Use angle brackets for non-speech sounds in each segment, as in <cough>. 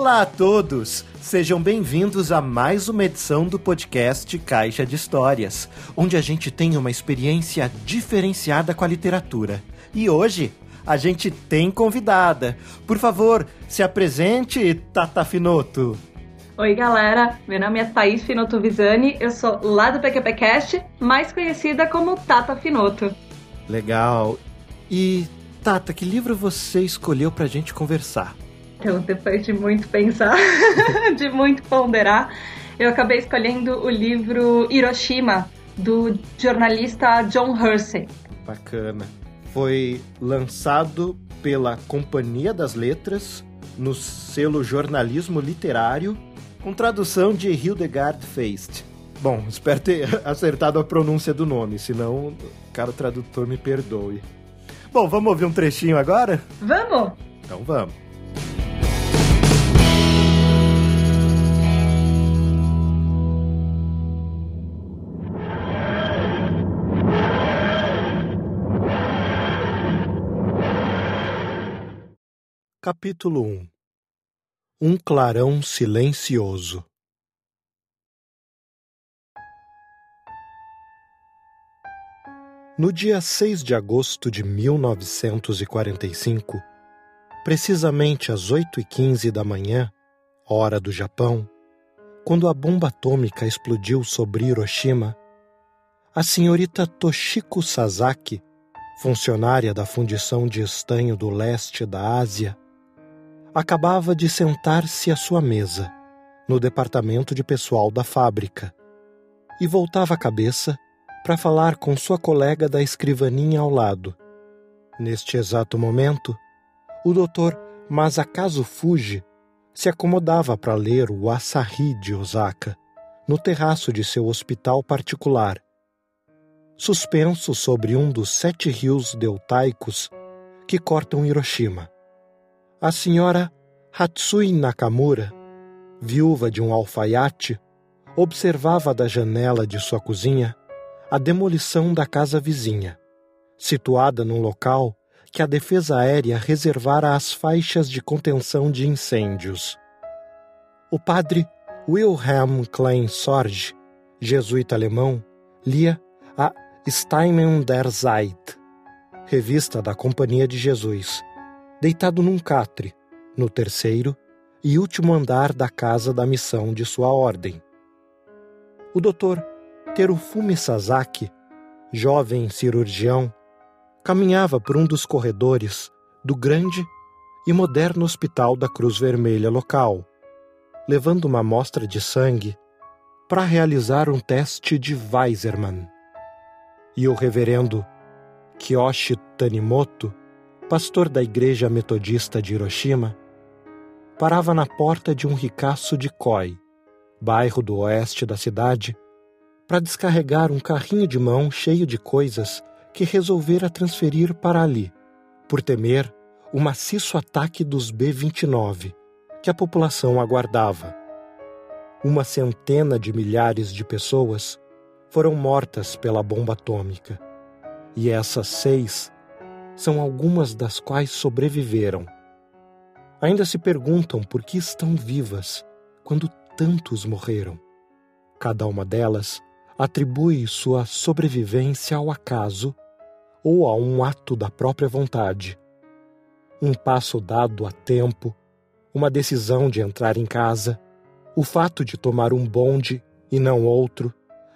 Olá a todos! Sejam bem-vindos a mais uma edição do podcast Caixa de Histórias, onde a gente tem uma experiência diferenciada com a literatura. E hoje a gente tem convidada. Por favor, se apresente, Tata Finoto. Oi, galera. Meu nome é Thaís Finoto Visani. Eu sou lá do PQPcast, mais conhecida como Tata Finoto. Legal. E, Tata, que livro você escolheu pra gente conversar? Então, depois de muito pensar, <laughs> de muito ponderar, eu acabei escolhendo o livro Hiroshima, do jornalista John Hersey. Bacana. Foi lançado pela Companhia das Letras no selo Jornalismo Literário, com tradução de Hildegard Feist. Bom, espero ter <laughs> acertado a pronúncia do nome, senão o cara tradutor me perdoe. Bom, vamos ouvir um trechinho agora? Vamos! Então vamos. Capítulo 1 Um clarão silencioso No dia 6 de agosto de 1945, precisamente às 8h15 da manhã, hora do Japão, quando a bomba atômica explodiu sobre Hiroshima, a senhorita Toshiko Sasaki, funcionária da Fundição de Estanho do Leste da Ásia, acabava de sentar-se à sua mesa, no departamento de pessoal da fábrica, e voltava a cabeça para falar com sua colega da escrivaninha ao lado. Neste exato momento, o doutor Masakazu Fuji se acomodava para ler o Asahi de Osaka, no terraço de seu hospital particular. Suspenso sobre um dos sete rios deltaicos que cortam Hiroshima a senhora Hatsui Nakamura, viúva de um alfaiate, observava da janela de sua cozinha a demolição da casa vizinha, situada num local que a defesa aérea reservara às faixas de contenção de incêndios. O padre Wilhelm Klein Sorge, jesuíta alemão, lia a Steimen der Zeit, revista da Companhia de Jesus, deitado num catre, no terceiro e último andar da casa da missão de sua ordem. O doutor Terufumi Sasaki, jovem cirurgião, caminhava por um dos corredores do grande e moderno Hospital da Cruz Vermelha local, levando uma amostra de sangue para realizar um teste de Weisermann. E o reverendo Kiyoshi Tanimoto pastor da igreja metodista de Hiroshima, parava na porta de um ricaço de Koi, bairro do oeste da cidade, para descarregar um carrinho de mão cheio de coisas que resolvera transferir para ali, por temer o maciço ataque dos B-29 que a população aguardava. Uma centena de milhares de pessoas foram mortas pela bomba atômica, e essas seis são algumas das quais sobreviveram. Ainda se perguntam por que estão vivas quando tantos morreram. Cada uma delas atribui sua sobrevivência ao acaso ou a um ato da própria vontade. Um passo dado a tempo, uma decisão de entrar em casa, o fato de tomar um bonde e não outro.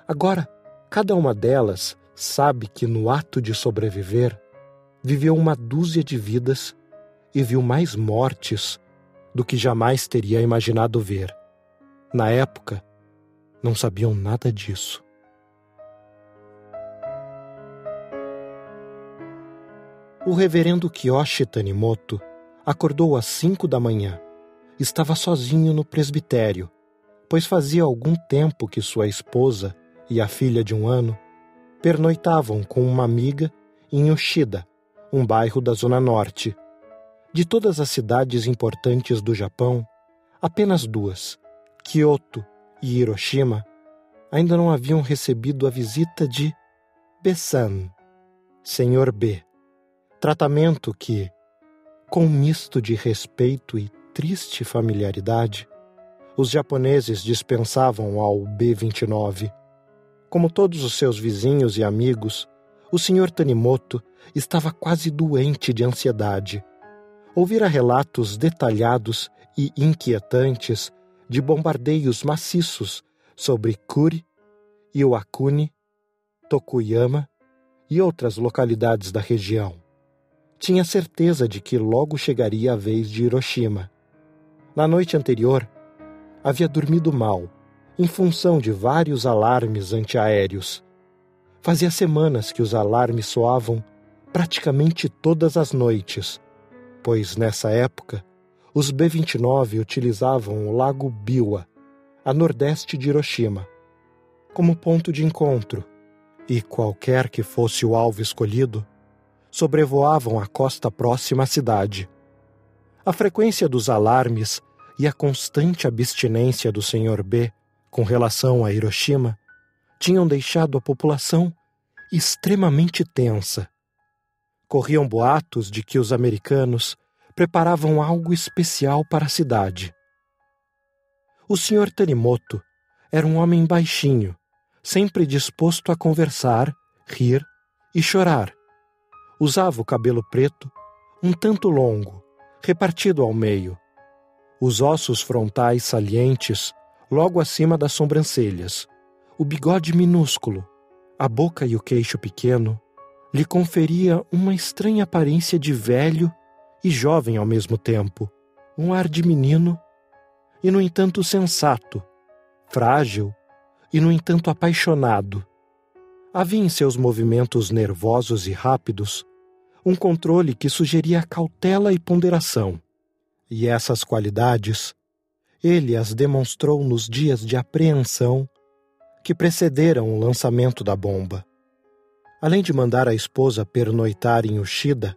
Agora, cada uma delas sabe que no ato de sobreviver viveu uma dúzia de vidas e viu mais mortes do que jamais teria imaginado ver. Na época, não sabiam nada disso. O reverendo Kiyoshi Tanimoto acordou às cinco da manhã. Estava sozinho no presbitério, pois fazia algum tempo que sua esposa e a filha de um ano pernoitavam com uma amiga em Yoshida, um bairro da Zona Norte. De todas as cidades importantes do Japão, apenas duas, Kyoto e Hiroshima, ainda não haviam recebido a visita de Bessan, Senhor B. Tratamento que, com um misto de respeito e triste familiaridade, os japoneses dispensavam ao B-29. Como todos os seus vizinhos e amigos, o Sr. Tanimoto estava quase doente de ansiedade. Ouvira relatos detalhados e inquietantes de bombardeios maciços sobre Kuri, Iwakuni, Tokuyama e outras localidades da região. Tinha certeza de que logo chegaria a vez de Hiroshima. Na noite anterior, havia dormido mal, em função de vários alarmes antiaéreos Fazia semanas que os alarmes soavam praticamente todas as noites, pois nessa época os B-29 utilizavam o Lago Biwa, a nordeste de Hiroshima, como ponto de encontro, e qualquer que fosse o alvo escolhido, sobrevoavam a costa próxima à cidade. A frequência dos alarmes e a constante abstinência do Sr. B com relação a Hiroshima tinham deixado a população extremamente tensa. Corriam boatos de que os americanos preparavam algo especial para a cidade. O Sr. Tanimoto era um homem baixinho, sempre disposto a conversar, rir e chorar. Usava o cabelo preto, um tanto longo, repartido ao meio, os ossos frontais salientes logo acima das sobrancelhas o bigode minúsculo, a boca e o queixo pequeno, lhe conferia uma estranha aparência de velho e jovem ao mesmo tempo, um ar de menino e, no entanto, sensato, frágil e, no entanto, apaixonado. Havia em seus movimentos nervosos e rápidos um controle que sugeria cautela e ponderação. E essas qualidades ele as demonstrou nos dias de apreensão que precederam o lançamento da bomba. Além de mandar a esposa pernoitar em Ushida,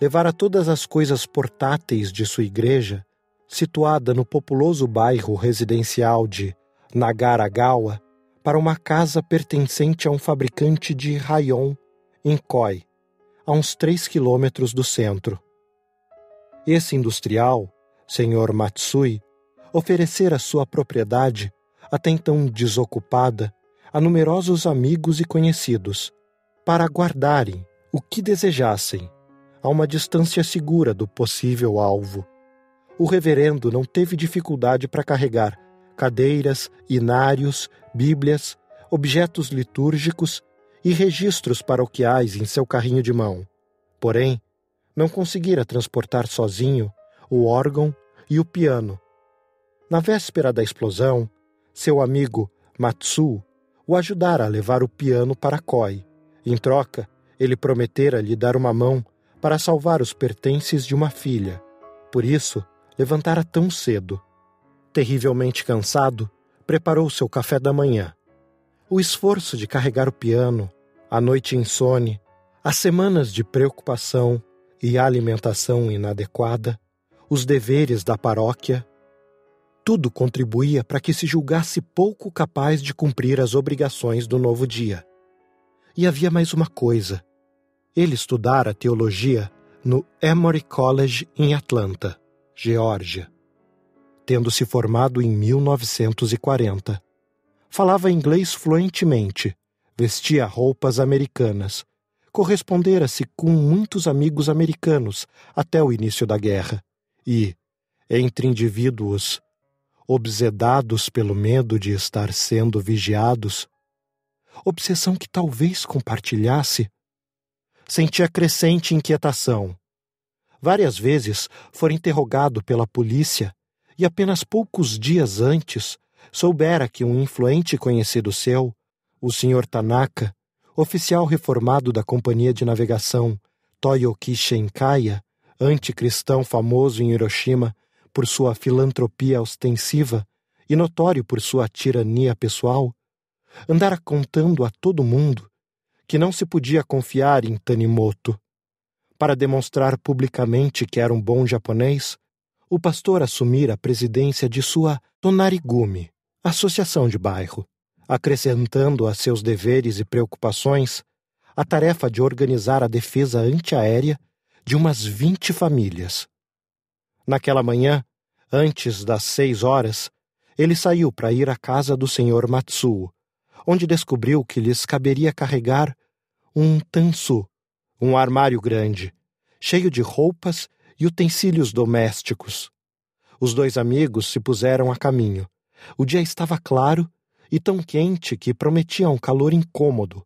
levara todas as coisas portáteis de sua igreja, situada no populoso bairro residencial de Nagaragawa, para uma casa pertencente a um fabricante de raion em Koi, a uns três quilômetros do centro. Esse industrial, Sr. Matsui, oferecera sua propriedade até então desocupada, a numerosos amigos e conhecidos, para aguardarem o que desejassem, a uma distância segura do possível alvo. O reverendo não teve dificuldade para carregar cadeiras, inários, bíblias, objetos litúrgicos e registros paroquiais em seu carrinho de mão. Porém, não conseguira transportar sozinho o órgão e o piano. Na véspera da explosão, seu amigo, Matsuo, o ajudara a levar o piano para Koi. Em troca, ele prometera lhe dar uma mão para salvar os pertences de uma filha. Por isso, levantara tão cedo. Terrivelmente cansado, preparou seu café da manhã. O esforço de carregar o piano, a noite insone, as semanas de preocupação e alimentação inadequada, os deveres da paróquia tudo contribuía para que se julgasse pouco capaz de cumprir as obrigações do novo dia. E havia mais uma coisa. Ele estudara teologia no Emory College em Atlanta, Geórgia. Tendo se formado em 1940, falava inglês fluentemente, vestia roupas americanas, correspondera-se com muitos amigos americanos até o início da guerra e, entre indivíduos obsedados pelo medo de estar sendo vigiados, obsessão que talvez compartilhasse. Sentia crescente inquietação. Várias vezes fora interrogado pela polícia e apenas poucos dias antes soubera que um influente conhecido seu, o Sr. Tanaka, oficial reformado da Companhia de Navegação Toyoki Shenkaya, anticristão famoso em Hiroshima, por sua filantropia ostensiva e notório por sua tirania pessoal, andara contando a todo mundo que não se podia confiar em Tanimoto. Para demonstrar publicamente que era um bom japonês, o pastor assumira a presidência de sua Tonarigumi, associação de bairro, acrescentando a seus deveres e preocupações a tarefa de organizar a defesa antiaérea de umas 20 famílias. Naquela manhã, antes das seis horas, ele saiu para ir à casa do senhor Matsuo, onde descobriu que lhes caberia carregar um tansu, um armário grande, cheio de roupas e utensílios domésticos. Os dois amigos se puseram a caminho. O dia estava claro e tão quente que prometia um calor incômodo.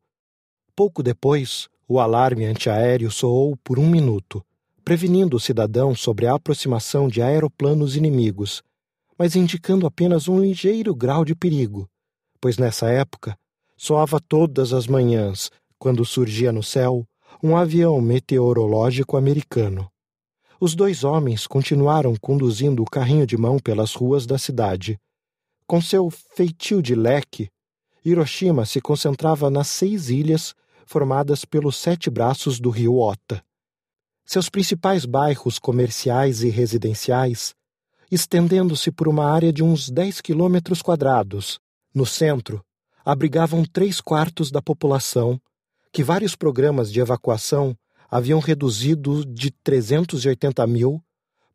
Pouco depois, o alarme antiaéreo soou por um minuto prevenindo o cidadão sobre a aproximação de aeroplanos inimigos, mas indicando apenas um ligeiro grau de perigo, pois nessa época soava todas as manhãs, quando surgia no céu, um avião meteorológico americano. Os dois homens continuaram conduzindo o carrinho de mão pelas ruas da cidade. Com seu feitio de leque, Hiroshima se concentrava nas seis ilhas formadas pelos sete braços do rio Ota seus principais bairros comerciais e residenciais, estendendo-se por uma área de uns 10 quilômetros quadrados, no centro, abrigavam três quartos da população, que vários programas de evacuação haviam reduzido de 380 mil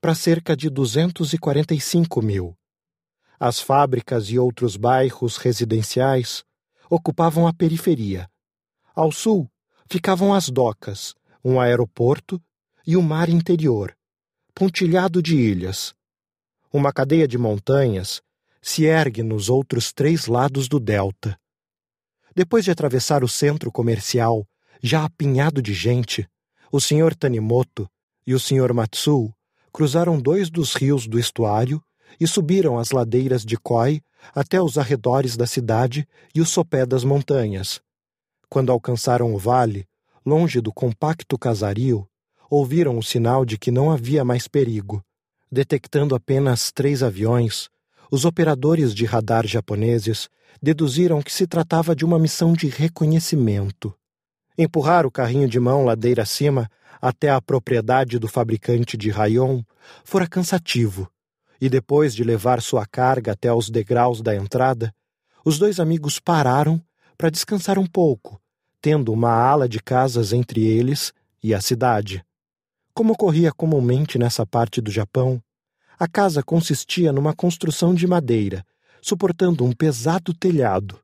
para cerca de 245 mil. As fábricas e outros bairros residenciais ocupavam a periferia. Ao sul ficavam as docas, um aeroporto e o mar interior, pontilhado de ilhas. Uma cadeia de montanhas se ergue nos outros três lados do delta. Depois de atravessar o centro comercial, já apinhado de gente, o Sr. Tanimoto e o Sr. Matsu cruzaram dois dos rios do estuário e subiram as ladeiras de Koi até os arredores da cidade e o sopé das montanhas. Quando alcançaram o vale, longe do compacto casario, ouviram o sinal de que não havia mais perigo. Detectando apenas três aviões, os operadores de radar japoneses deduziram que se tratava de uma missão de reconhecimento. Empurrar o carrinho de mão ladeira acima até a propriedade do fabricante de rayon fora cansativo, e depois de levar sua carga até aos degraus da entrada, os dois amigos pararam para descansar um pouco, tendo uma ala de casas entre eles e a cidade. Como ocorria comumente nessa parte do Japão, a casa consistia numa construção de madeira, suportando um pesado telhado.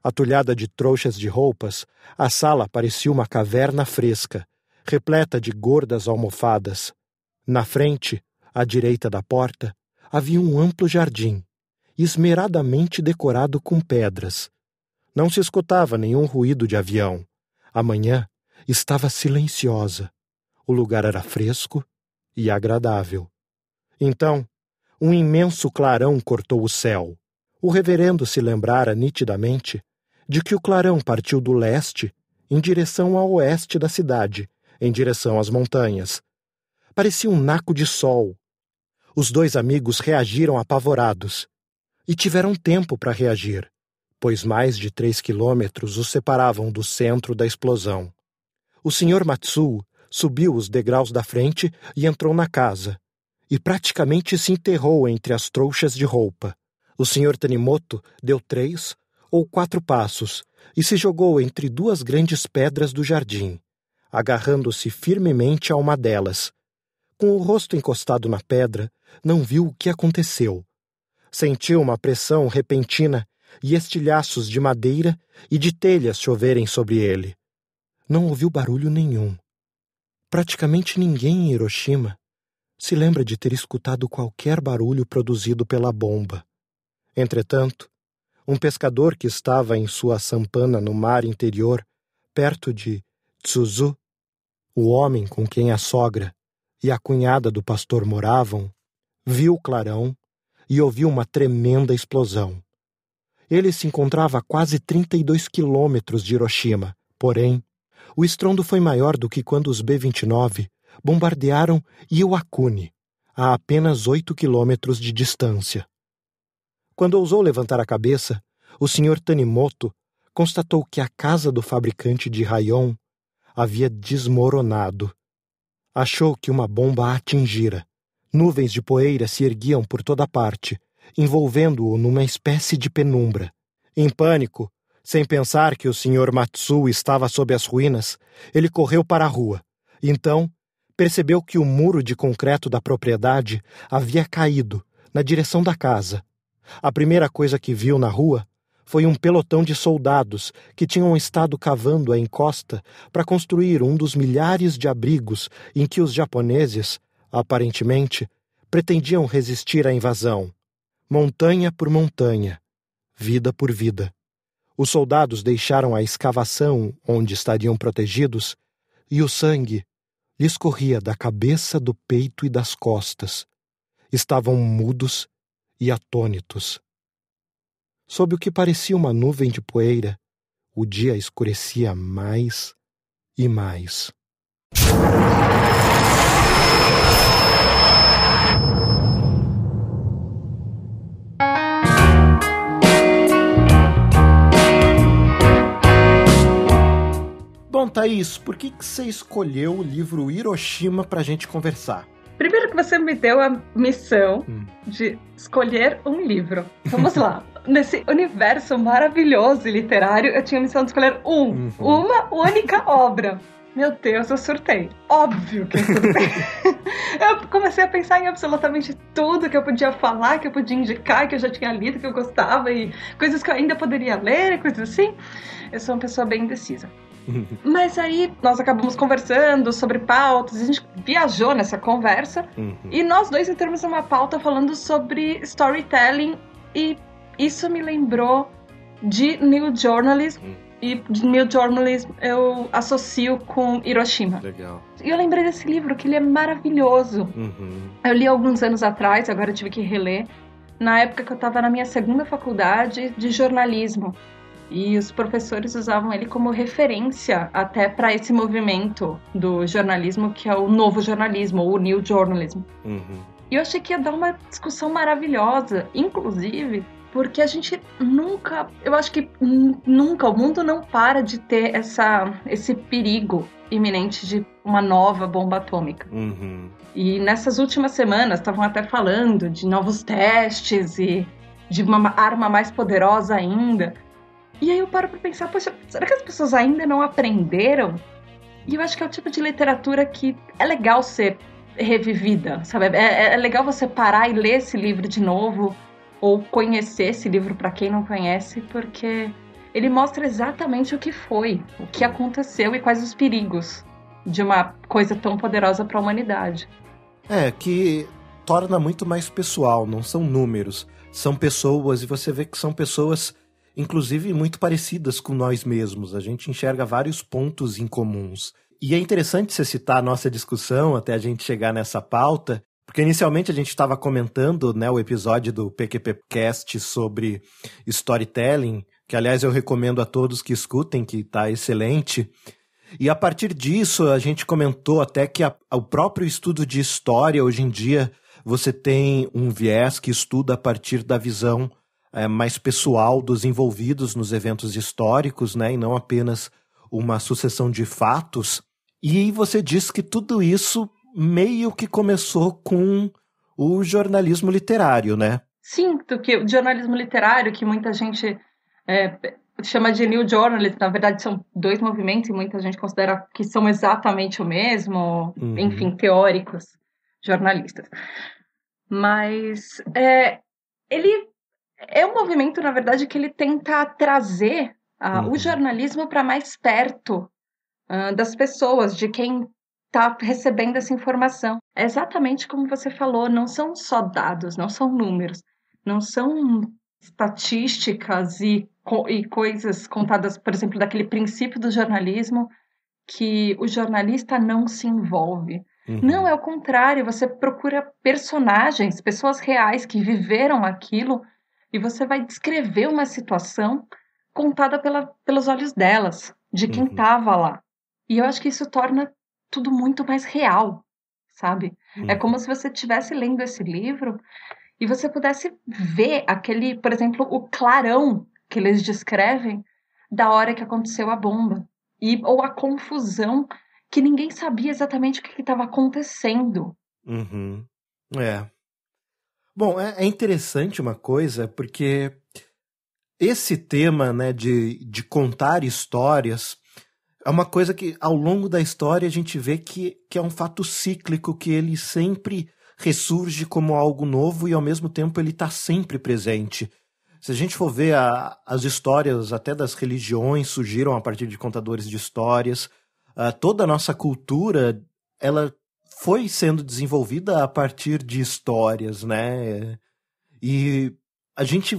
Atulhada de trouxas de roupas, a sala parecia uma caverna fresca, repleta de gordas almofadas. Na frente, à direita da porta, havia um amplo jardim, esmeradamente decorado com pedras. Não se escutava nenhum ruído de avião. A manhã estava silenciosa. O lugar era fresco e agradável. Então, um imenso clarão cortou o céu. O reverendo se lembrara nitidamente de que o clarão partiu do leste em direção ao oeste da cidade, em direção às montanhas. Parecia um naco de sol. Os dois amigos reagiram apavorados. E tiveram tempo para reagir, pois mais de três quilômetros os separavam do centro da explosão. O Sr. Matsuo subiu os degraus da frente e entrou na casa, e praticamente se enterrou entre as trouxas de roupa. O senhor Tanimoto deu três ou quatro passos e se jogou entre duas grandes pedras do jardim, agarrando-se firmemente a uma delas. Com o rosto encostado na pedra, não viu o que aconteceu. Sentiu uma pressão repentina e estilhaços de madeira e de telhas choverem sobre ele. Não ouviu barulho nenhum. Praticamente ninguém em Hiroshima se lembra de ter escutado qualquer barulho produzido pela bomba. Entretanto, um pescador que estava em sua sampana no mar interior, perto de Tsuzu, o homem com quem a sogra e a cunhada do pastor moravam, viu o clarão e ouviu uma tremenda explosão. Ele se encontrava a quase 32 quilômetros de Hiroshima, porém, o estrondo foi maior do que quando os B-29 bombardearam Iwakuni, a apenas oito quilômetros de distância. Quando ousou levantar a cabeça, o Sr. Tanimoto constatou que a casa do fabricante de Rayon havia desmoronado. Achou que uma bomba a atingira. Nuvens de poeira se erguiam por toda parte, envolvendo-o numa espécie de penumbra. Em pânico, sem pensar que o Sr. Matsu estava sob as ruínas, ele correu para a rua. Então, percebeu que o muro de concreto da propriedade havia caído na direção da casa. A primeira coisa que viu na rua foi um pelotão de soldados que tinham estado cavando a encosta para construir um dos milhares de abrigos em que os japoneses, aparentemente, pretendiam resistir à invasão. Montanha por montanha, vida por vida. Os soldados deixaram a escavação onde estariam protegidos e o sangue lhes corria da cabeça, do peito e das costas. Estavam mudos e atônitos. Sob o que parecia uma nuvem de poeira, o dia escurecia mais e mais. Bom, isso. por que, que você escolheu o livro Hiroshima para a gente conversar? Primeiro que você me deu a missão hum. de escolher um livro. Vamos lá. <laughs> Nesse universo maravilhoso e literário, eu tinha a missão de escolher um, uhum. uma única <laughs> obra. Meu Deus, eu surtei. Óbvio que eu surtei. <laughs> eu comecei a pensar em absolutamente tudo que eu podia falar, que eu podia indicar, que eu já tinha lido, que eu gostava e coisas que eu ainda poderia ler, coisas assim. Eu sou uma pessoa bem indecisa. <laughs> Mas aí nós acabamos conversando sobre pautas, a gente viajou nessa conversa uhum. e nós dois entramos numa pauta falando sobre storytelling e isso me lembrou de New Journalism. Uhum. E New Journalism eu associo com Hiroshima. Legal. E eu lembrei desse livro, que ele é maravilhoso. Uhum. Eu li alguns anos atrás, agora tive que reler. Na época que eu estava na minha segunda faculdade de jornalismo. E os professores usavam ele como referência até para esse movimento do jornalismo que é o novo jornalismo, ou o new journalism. Uhum. E eu achei que ia dar uma discussão maravilhosa, inclusive porque a gente nunca, eu acho que nunca, o mundo não para de ter essa, esse perigo iminente de uma nova bomba atômica. Uhum. E nessas últimas semanas estavam até falando de novos testes e de uma arma mais poderosa ainda. E aí eu paro pra pensar, poxa, será que as pessoas ainda não aprenderam? E eu acho que é o tipo de literatura que é legal ser revivida, sabe? É, é, é legal você parar e ler esse livro de novo, ou conhecer esse livro para quem não conhece, porque ele mostra exatamente o que foi, o que aconteceu e quais os perigos de uma coisa tão poderosa para a humanidade. É, que torna muito mais pessoal, não são números, são pessoas, e você vê que são pessoas inclusive muito parecidas com nós mesmos. A gente enxerga vários pontos em comuns. E é interessante você citar a nossa discussão até a gente chegar nessa pauta, porque inicialmente a gente estava comentando né, o episódio do PQPcast sobre storytelling, que aliás eu recomendo a todos que escutem, que está excelente. E a partir disso, a gente comentou até que a, o próprio estudo de história, hoje em dia, você tem um viés que estuda a partir da visão é, mais pessoal dos envolvidos nos eventos históricos, né, e não apenas uma sucessão de fatos. E você diz que tudo isso meio que começou com o jornalismo literário, né? Sim, porque o jornalismo literário, que muita gente é, chama de new journalism, na verdade são dois movimentos e muita gente considera que são exatamente o mesmo, uhum. enfim, teóricos, jornalistas. Mas é, ele é um movimento, na verdade, que ele tenta trazer uh, uhum. o jornalismo para mais perto uh, das pessoas, de quem está recebendo essa informação. É exatamente como você falou, não são só dados, não são números, não são estatísticas e, co e coisas contadas, por exemplo, daquele princípio do jornalismo que o jornalista não se envolve. Uhum. Não, é o contrário, você procura personagens, pessoas reais que viveram aquilo e você vai descrever uma situação contada pela, pelos olhos delas, de quem estava uhum. lá. E eu acho que isso torna tudo muito mais real, sabe? Uhum. É como uhum. se você estivesse lendo esse livro e você pudesse ver aquele, por exemplo, o clarão que eles descrevem da hora que aconteceu a bomba e ou a confusão que ninguém sabia exatamente o que estava acontecendo. Uhum. É, Bom, é, é interessante uma coisa, porque esse tema né, de, de contar histórias é uma coisa que ao longo da história a gente vê que, que é um fato cíclico, que ele sempre ressurge como algo novo e ao mesmo tempo ele está sempre presente. Se a gente for ver a, as histórias até das religiões surgiram a partir de contadores de histórias, ah, toda a nossa cultura ela foi sendo desenvolvida a partir de histórias, né? E a gente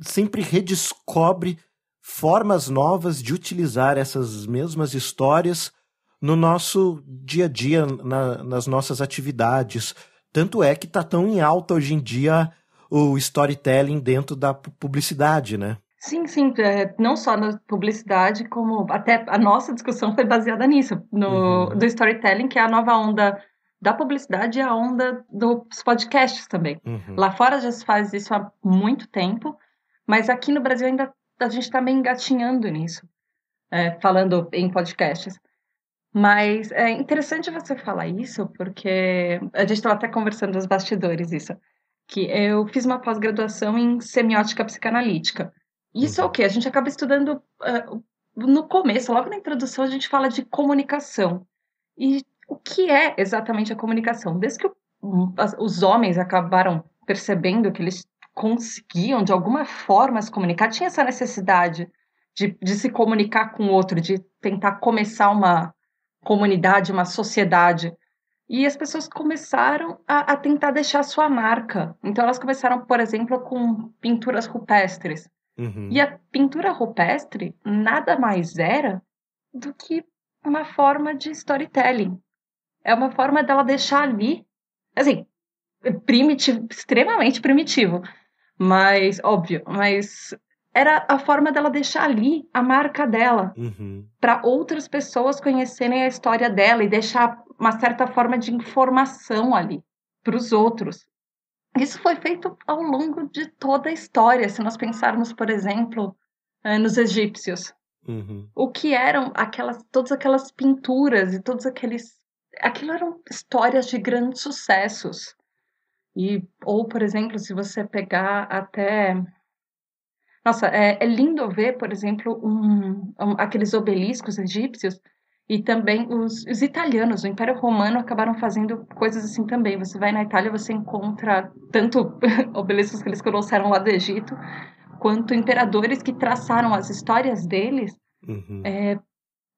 sempre redescobre formas novas de utilizar essas mesmas histórias no nosso dia a dia, na, nas nossas atividades. Tanto é que está tão em alta hoje em dia o storytelling dentro da publicidade, né? Sim, sim, é, não só na publicidade, como até a nossa discussão foi baseada nisso, no, uhum. do storytelling, que é a nova onda da publicidade e a onda dos podcasts também. Uhum. Lá fora já se faz isso há muito tempo, mas aqui no Brasil ainda a gente está meio engatinhando nisso, é, falando em podcasts. Mas é interessante você falar isso, porque a gente estava até conversando nos bastidores isso, que eu fiz uma pós-graduação em semiótica psicanalítica. Isso é o uhum. quê A gente acaba estudando uh, no começo, logo na introdução, a gente fala de comunicação. E o que é exatamente a comunicação. Desde que hum, os homens acabaram percebendo que eles conseguiam, de alguma forma, se comunicar, tinha essa necessidade de, de se comunicar com o outro, de tentar começar uma comunidade, uma sociedade. E as pessoas começaram a, a tentar deixar sua marca. Então, elas começaram, por exemplo, com pinturas rupestres. Uhum. E a pintura rupestre nada mais era do que uma forma de storytelling é uma forma dela deixar ali, assim, primitivo, extremamente primitivo, mas óbvio, mas era a forma dela deixar ali a marca dela uhum. para outras pessoas conhecerem a história dela e deixar uma certa forma de informação ali para os outros. Isso foi feito ao longo de toda a história. Se nós pensarmos, por exemplo, eh, nos egípcios, uhum. o que eram aquelas, todas aquelas pinturas e todos aqueles aquilo eram histórias de grandes sucessos. E, ou, por exemplo, se você pegar até. Nossa, é, é lindo ver, por exemplo, um, um, aqueles obeliscos egípcios e também os, os, italianos. O Império Romano acabaram fazendo coisas assim também. Você vai na Itália, você encontra tanto <laughs> obeliscos que eles trouxeram lá do Egito, quanto imperadores que traçaram as histórias deles uhum. é,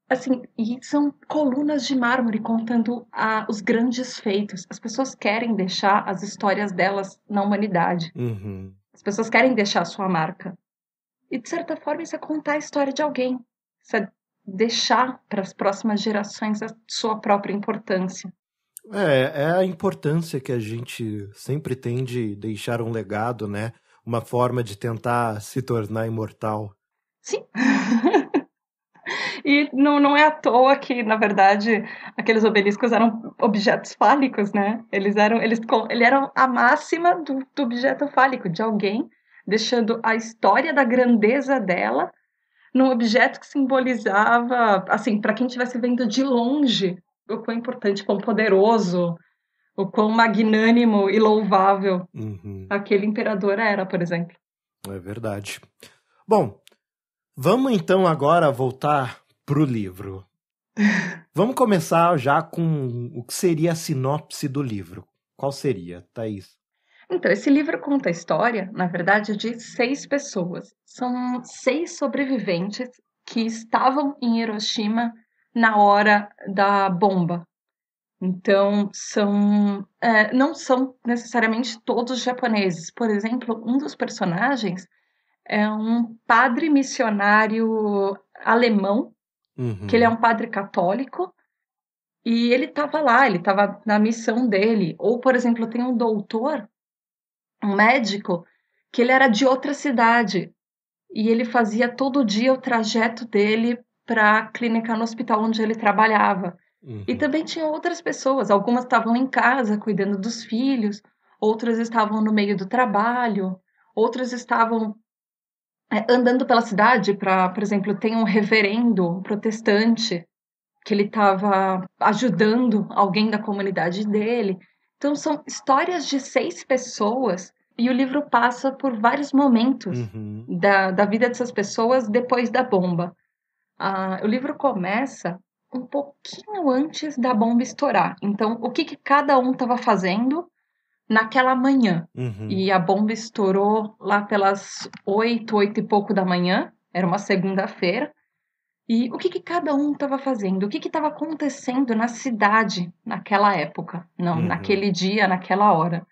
assim, e são colunas de mármore contando a os grandes feitos. As pessoas querem deixar as histórias delas na humanidade. Uhum. As pessoas querem deixar a sua marca. E, de certa forma, isso é contar a história de alguém. Isso é deixar para as próximas gerações a sua própria importância. É, é a importância que a gente sempre tem de deixar um legado, né? Uma forma de tentar se tornar imortal. Sim. <laughs> E não, não é à toa que, na verdade, aqueles obeliscos eram objetos fálicos, né? Eles eram, eles, ele eram a máxima do, do objeto fálico, de alguém deixando a história da grandeza dela num objeto que simbolizava, assim, para quem estivesse vendo de longe, o quão importante, o quão poderoso, o quão magnânimo e louvável uhum. aquele imperador era, por exemplo. É verdade. Bom, vamos então agora voltar pro livro. Vamos começar já com o que seria a sinopse do livro. Qual seria, Thaís? Então, esse livro conta a história, na verdade, de seis pessoas. São seis sobreviventes que estavam em Hiroshima na hora da bomba. Então, são, é, não são necessariamente todos japoneses. Por exemplo, um dos personagens é um padre missionário alemão uhum. que ele é um padre católico e ele estava lá, ele estava na missão dele. Ou, por exemplo, tem um doutor, um médico, que ele era de outra cidade e ele fazia todo dia o trajeto dele para a clínica no hospital onde ele trabalhava. Uhum. E também tinha outras pessoas, algumas estavam em casa cuidando dos filhos, outras estavam no meio do trabalho, outras estavam é, andando pela cidade para, por exemplo, tem um reverendo protestante que ele estava ajudando alguém da comunidade dele. Então são histórias de seis pessoas e o livro passa por vários momentos uhum. da, da vida dessas pessoas depois da bomba. Ah, o livro começa um pouquinho antes da bomba estourar. Então, o que, que cada um estava fazendo naquela manhã. Uhum. E a bomba estourou lá pelas oito, oito e pouco da manhã, era uma segunda-feira. E o que, que cada um estava fazendo? O que estava acontecendo na cidade naquela época? Não, uhum. naquele dia, naquela hora.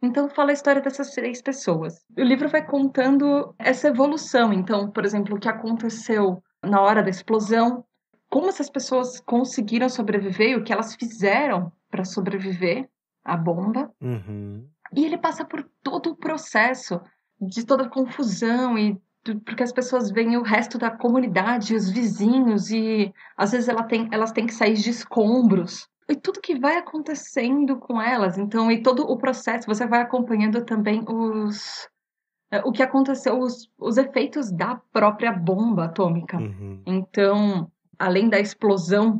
Então, fala a história dessas três pessoas. O livro vai contando essa evolução. Então, por exemplo, o que aconteceu na hora da explosão, como essas pessoas conseguiram sobreviver e o que elas fizeram para sobreviver a bomba. Uhum. E ele passa por todo o processo de toda a confusão e porque as pessoas veem o resto da comunidade, os vizinhos e às vezes ela tem, elas têm que sair de escombros e tudo que vai acontecendo com elas. Então, e todo o processo, você vai acompanhando também os eh, o que aconteceu, os, os efeitos da própria bomba atômica. Uhum. Então, além da explosão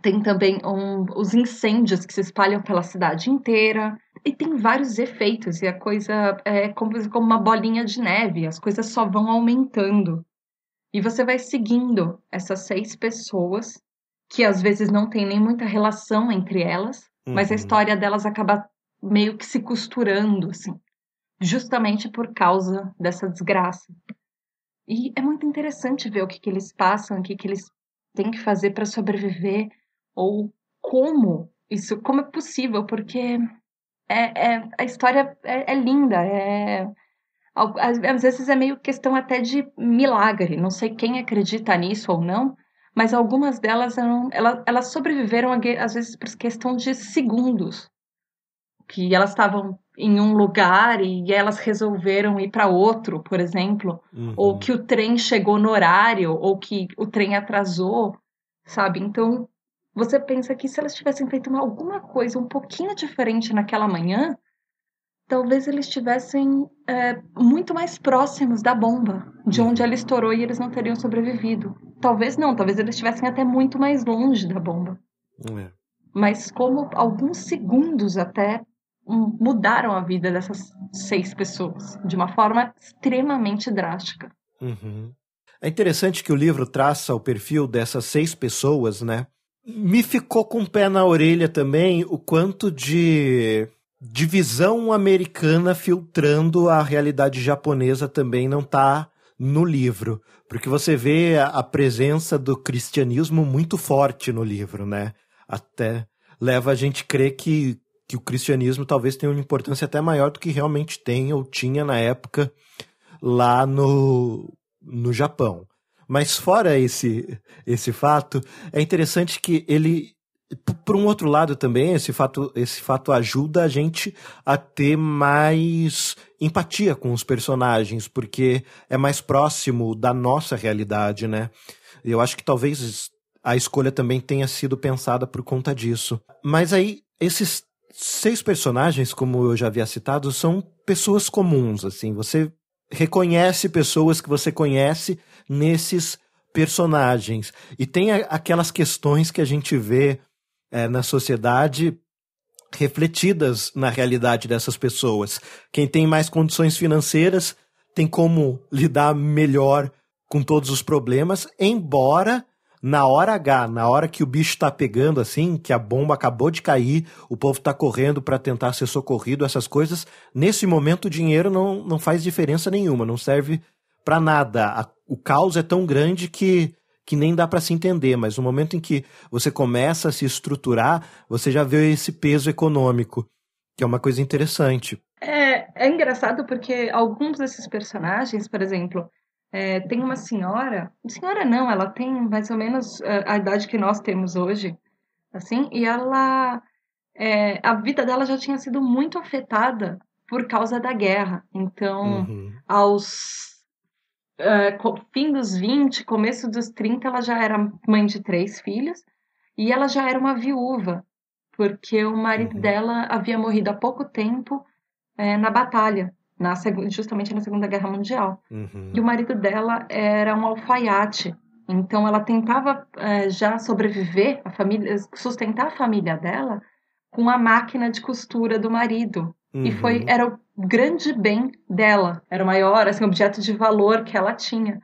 tem também um, os incêndios que se espalham pela cidade inteira. E tem vários efeitos, e a coisa é como, como uma bolinha de neve, as coisas só vão aumentando. E você vai seguindo essas seis pessoas, que às vezes não tem nem muita relação entre elas, uhum. mas a uhum. história delas acaba meio que se costurando, assim, justamente por causa dessa desgraça. E é muito interessante ver o que, que eles passam, o que, que eles têm que fazer para sobreviver. Ou como isso, como é possível? Porque é, é a história é, é linda, é, às, às vezes é meio questão até de milagre, não sei quem acredita nisso ou não, mas algumas delas eram, elas, elas sobreviveram às vezes por questão de segundos, que elas estavam em um lugar e elas resolveram ir para outro, por exemplo, uhum. ou que o trem chegou no horário, ou que o trem atrasou, sabe? Então, você pensa que se elas tivessem feito alguma coisa um pouquinho diferente naquela manhã, talvez eles estivessem é, muito mais próximos da bomba, de onde ela estourou e eles não teriam sobrevivido. Talvez não, talvez eles estivessem até muito mais longe da bomba. É. Mas como alguns segundos até hum, mudaram a vida dessas seis pessoas de uma forma extremamente drástica. Uhum. É interessante que o livro traça o perfil dessas seis pessoas, né? Me ficou com o pé na orelha também o quanto de divisão americana filtrando a realidade japonesa também não está no livro, porque você vê a presença do cristianismo muito forte no livro, né? Até leva a gente a crer que, que o cristianismo talvez tenha uma importância até maior do que realmente tem ou tinha na época lá no, no Japão. Mas fora esse, esse fato, é interessante que ele por um outro lado também esse fato esse fato ajuda a gente a ter mais empatia com os personagens porque é mais próximo da nossa realidade né eu acho que talvez a escolha também tenha sido pensada por conta disso mas aí esses seis personagens como eu já havia citado são pessoas comuns assim você reconhece pessoas que você conhece nesses personagens. E tem aquelas questões que a gente vê é, na sociedade refletidas na realidade dessas pessoas. Quem tem mais condições financeiras tem como lidar melhor com todos os problemas, embora na hora H, na hora que o bicho está pegando assim, que a bomba acabou de cair, o povo está correndo para tentar ser socorrido, essas coisas, nesse momento o dinheiro não, não faz diferença nenhuma, não serve para nada. A, o caos é tão grande que que nem dá para se entender, mas no momento em que você começa a se estruturar, você já vê esse peso econômico, que é uma coisa interessante. É, é engraçado porque alguns desses personagens, por exemplo, é, tem uma senhora, senhora não, ela tem mais ou menos é, a idade que nós temos hoje, assim, e ela, é, a vida dela já tinha sido muito afetada por causa da guerra. Então, uhum. aos uh, fim dos 20, começo dos 30, ela já era mãe de três filhos e ela já era uma viúva, porque o marido uhum. dela havia morrido há pouco tempo é, na batalha, na, justamente na Segunda Guerra Mundial. Uhum. E o marido dela era um alfaiate. Então ela tentava é, já sobreviver, a família, sustentar a família dela com a máquina de costura do marido. Uhum. E foi uhum. era o grande bem dela, era o maior assim, objeto de valor que ela tinha.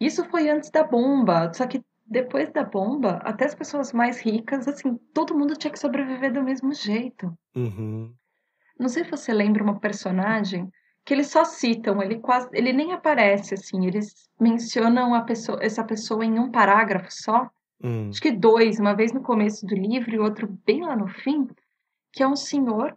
Isso foi antes da bomba, só que depois da bomba, até as pessoas mais ricas, assim, todo mundo tinha que sobreviver do mesmo jeito. Uhum. Não sei se você lembra uma personagem que eles só citam, ele quase, ele nem aparece assim, eles mencionam pessoa, essa pessoa em um parágrafo só, hum. acho que dois, uma vez no começo do livro e outro bem lá no fim, que é um senhor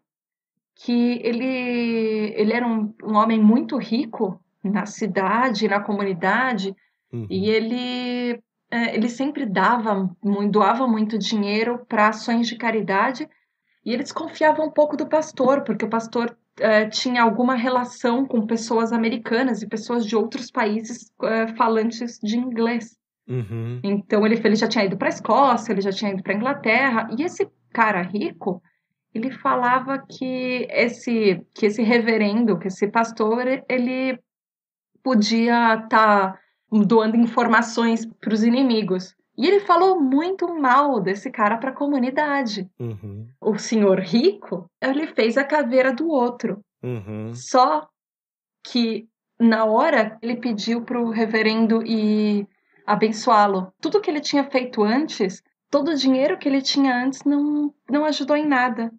que ele, ele era um, um homem muito rico na cidade, na comunidade, uhum. e ele, é, ele sempre dava, doava muito dinheiro para ações de caridade, e ele desconfiava um pouco do pastor, porque o pastor é, tinha alguma relação com pessoas americanas e pessoas de outros países é, falantes de inglês. Uhum. Então ele, ele já tinha ido para a Escócia, ele já tinha ido para a Inglaterra, e esse cara rico ele falava que esse que esse reverendo, que esse pastor, ele podia estar tá doando informações para os inimigos. E ele falou muito mal desse cara para a comunidade. Uhum. O senhor rico, ele fez a caveira do outro. Uhum. Só que na hora ele pediu para o reverendo e abençoá-lo. Tudo que ele tinha feito antes todo o dinheiro que ele tinha antes não, não ajudou em nada.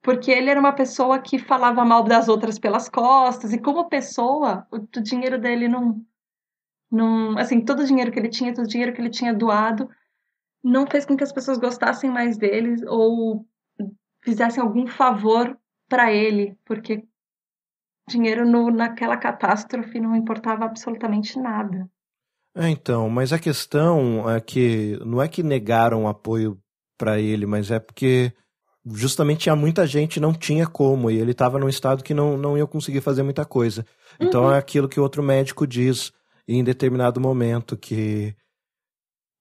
Porque ele era uma pessoa que falava mal das outras pelas costas, e como pessoa, o, o dinheiro dele não, não. Assim, todo o dinheiro que ele tinha, todo o dinheiro que ele tinha doado, não fez com que as pessoas gostassem mais dele ou fizessem algum favor para ele, porque dinheiro no, naquela catástrofe não importava absolutamente nada. É, então, mas a questão é que não é que negaram apoio para ele, mas é porque justamente tinha muita gente não tinha como e ele estava num estado que não, não ia conseguir fazer muita coisa. Então uhum. é aquilo que outro médico diz em determinado momento que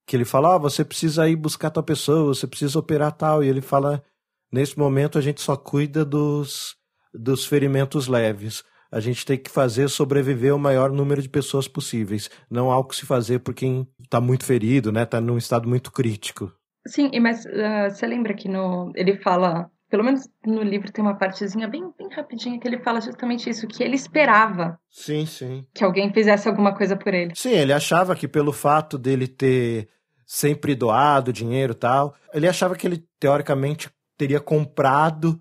que ele fala: ah, você precisa ir buscar tal pessoa, você precisa operar tal". E ele fala: "Nesse momento a gente só cuida dos dos ferimentos leves" a gente tem que fazer sobreviver o maior número de pessoas possíveis. Não há o que se fazer por quem está muito ferido, né? Está num estado muito crítico. Sim, mas uh, você lembra que no, ele fala, pelo menos no livro tem uma partezinha bem, bem rapidinha que ele fala justamente isso, que ele esperava. Sim, sim. Que alguém fizesse alguma coisa por ele. Sim, ele achava que pelo fato dele ter sempre doado dinheiro e tal, ele achava que ele teoricamente teria comprado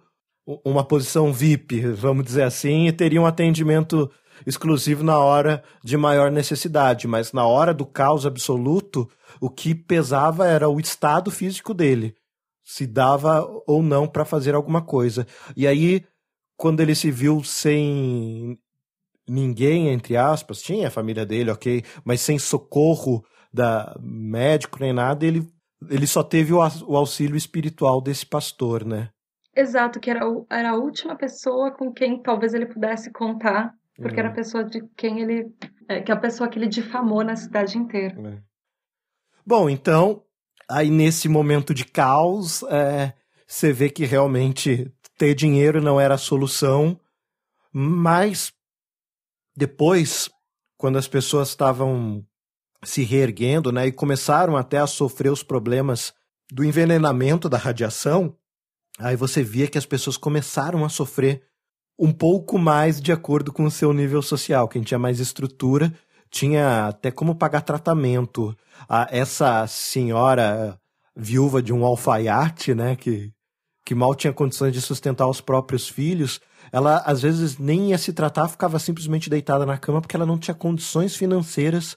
uma posição VIP, vamos dizer assim, e teria um atendimento exclusivo na hora de maior necessidade, mas na hora do caos absoluto, o que pesava era o estado físico dele, se dava ou não para fazer alguma coisa. E aí, quando ele se viu sem ninguém, entre aspas, tinha a família dele, ok, mas sem socorro da médico nem nada, ele, ele só teve o, o auxílio espiritual desse pastor, né? Exato, que era, o, era a última pessoa com quem talvez ele pudesse contar, porque uhum. era a uhum. pessoa de quem ele. É, que é a pessoa que ele difamou na cidade inteira. É. Bom, então, aí nesse momento de caos, é, você vê que realmente ter dinheiro não era a solução, mas depois, quando as pessoas estavam se reerguendo né, e começaram até a sofrer os problemas do envenenamento da radiação, Aí você via que as pessoas começaram a sofrer um pouco mais de acordo com o seu nível social. Quem tinha mais estrutura tinha até como pagar tratamento. A, ah, essa senhora viúva de um alfaiate, né, que, que mal tinha condições de sustentar os próprios filhos, ela às vezes nem ia se tratar, ficava simplesmente deitada na cama porque ela não tinha condições financeiras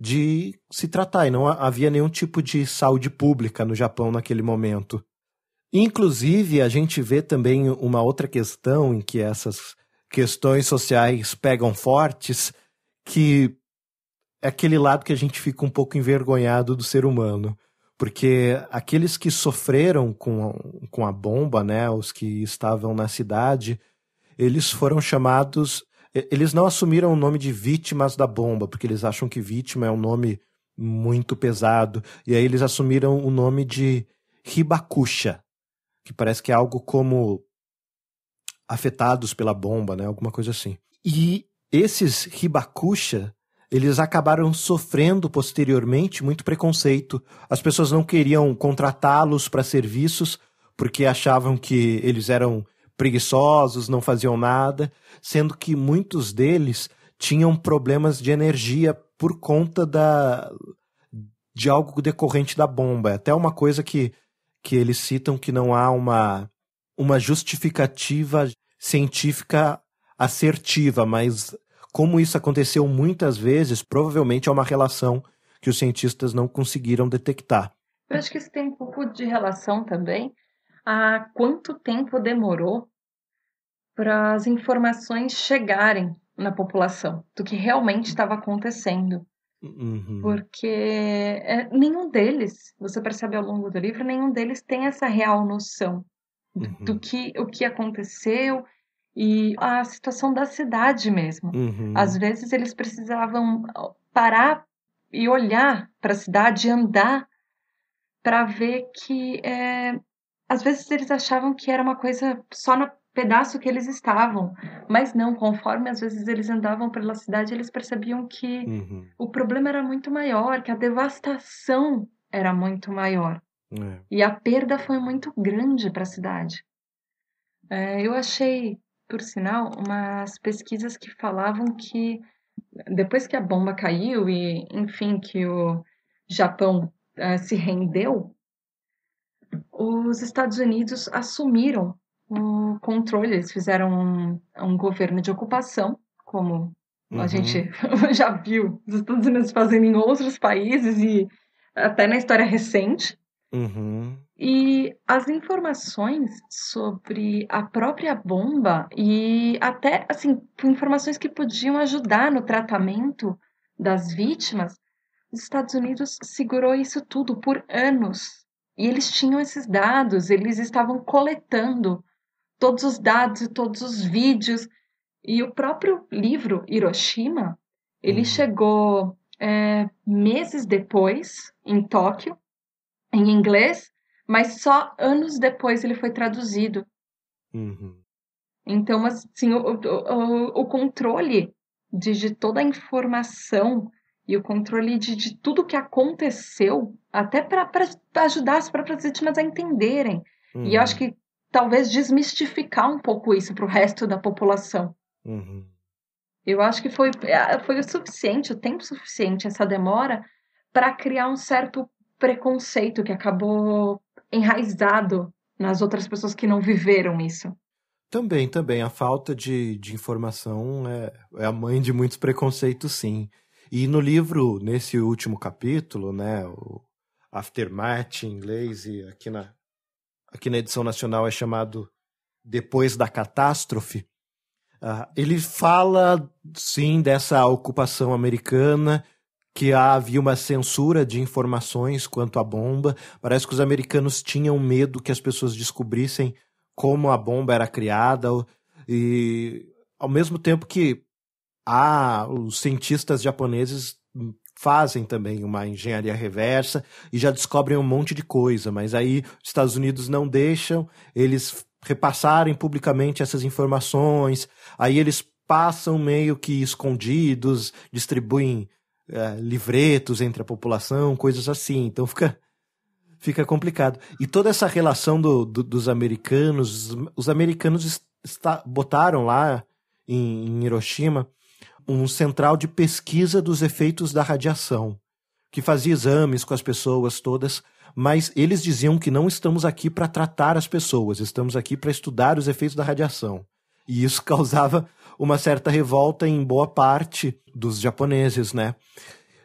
de se tratar e não havia nenhum tipo de saúde pública no Japão naquele momento. Inclusive, a gente vê também uma outra questão em que essas questões sociais pegam fortes, que é aquele lado que a gente fica um pouco envergonhado do ser humano. Porque aqueles que sofreram com a, com a bomba, né, os que estavam na cidade, eles foram chamados. Eles não assumiram o nome de vítimas da bomba, porque eles acham que vítima é um nome muito pesado. E aí eles assumiram o nome de Ribacuxa, que parece que é algo como afetados pela bomba, né? Alguma coisa assim. E esses ribacucha eles acabaram sofrendo posteriormente muito preconceito. As pessoas não queriam contratá-los para serviços porque achavam que eles eram preguiçosos, não faziam nada, sendo que muitos deles tinham problemas de energia por conta da de algo decorrente da bomba. É até uma coisa que que eles citam que não há uma, uma justificativa científica assertiva, mas como isso aconteceu muitas vezes, provavelmente é uma relação que os cientistas não conseguiram detectar. Eu acho que isso tem um pouco de relação também a quanto tempo demorou para as informações chegarem na população do que realmente estava acontecendo. Uhum. Porque é, nenhum deles, você percebe ao longo do livro, nenhum deles tem essa real noção uhum. do que o que aconteceu e a situação da cidade mesmo. Uhum. Às vezes eles precisavam parar e olhar para a cidade, andar para ver que é, às vezes eles achavam que era uma coisa só na pedaço que eles estavam. Mas não, conforme às vezes eles andavam pela cidade, eles percebiam que uhum. o problema era muito maior, que a devastação era muito maior. É. E a perda foi muito grande para a cidade. É, eu achei, por sinal, umas pesquisas que falavam que depois que a bomba caiu e, enfim, que o Japão é, se rendeu, os Estados Unidos assumiram o controle. Eles fizeram um, um governo de ocupação, como uhum. a gente <laughs> já viu os Estados Unidos fazendo em outros países e até na história recente. Uhum. E as informações sobre a própria bomba e até assim informações que podiam ajudar no tratamento das vítimas, os Estados Unidos segurou isso tudo por anos. E eles tinham esses dados, eles estavam coletando todos os dados e todos os vídeos. E o próprio livro Hiroshima, ele uhum. chegou é, meses depois em Tóquio, em inglês, mas só anos depois ele foi traduzido. Uhum. Então, assim, o, o, o controle de, de, toda a informação e o controle de, de tudo que aconteceu, até para ajudar as próprias vítimas a entenderem. Uhum. E eu acho uhum. que talvez desmistificar um pouco isso para o resto da população. Uhum. Eu acho que foi, é, foi o suficiente, o tempo suficiente, essa demora, para criar um certo preconceito que acabou enraizado nas outras pessoas que não viveram isso. Também, também. A falta de, de informação é, é a mãe de muitos preconceitos, sim. E no livro, nesse último capítulo, né, o Aftermath em inglês e aqui na, aqui na edição nacional é chamado Depois da Catástrofe, uh, ele fala, sim, dessa ocupação americana, que havia uma censura de informações quanto à bomba. Parece que os americanos tinham medo que as pessoas descobrissem como a bomba era criada. E ao mesmo tempo que há, os cientistas japoneses fazem também uma engenharia reversa e já descobrem um monte de coisa, mas aí os Estados Unidos não deixam eles repassarem publicamente essas informações, aí eles passam meio que escondidos, distribuem é, livretos entre a população, coisas assim. Então fica fica complicado. E toda essa relação do, do, dos americanos, os americanos está, botaram lá em, em Hiroshima um central de pesquisa dos efeitos da radiação, que fazia exames com as pessoas todas, mas eles diziam que não estamos aqui para tratar as pessoas, estamos aqui para estudar os efeitos da radiação. E isso <laughs> causava uma certa revolta em boa parte dos japoneses, né?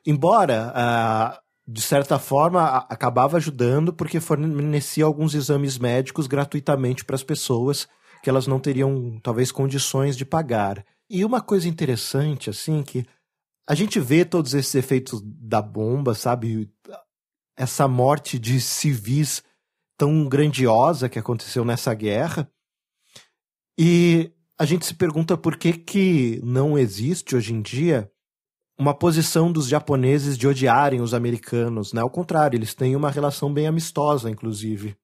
Embora ah, de certa forma, acabava ajudando porque fornecia alguns exames médicos gratuitamente para as pessoas que elas não teriam, talvez, condições de pagar. E uma coisa interessante, assim, que a gente vê todos esses efeitos da bomba, sabe? Essa morte de civis tão grandiosa que aconteceu nessa guerra. E a gente se pergunta por que, que não existe hoje em dia uma posição dos japoneses de odiarem os americanos, né? Ao contrário, eles têm uma relação bem amistosa, inclusive.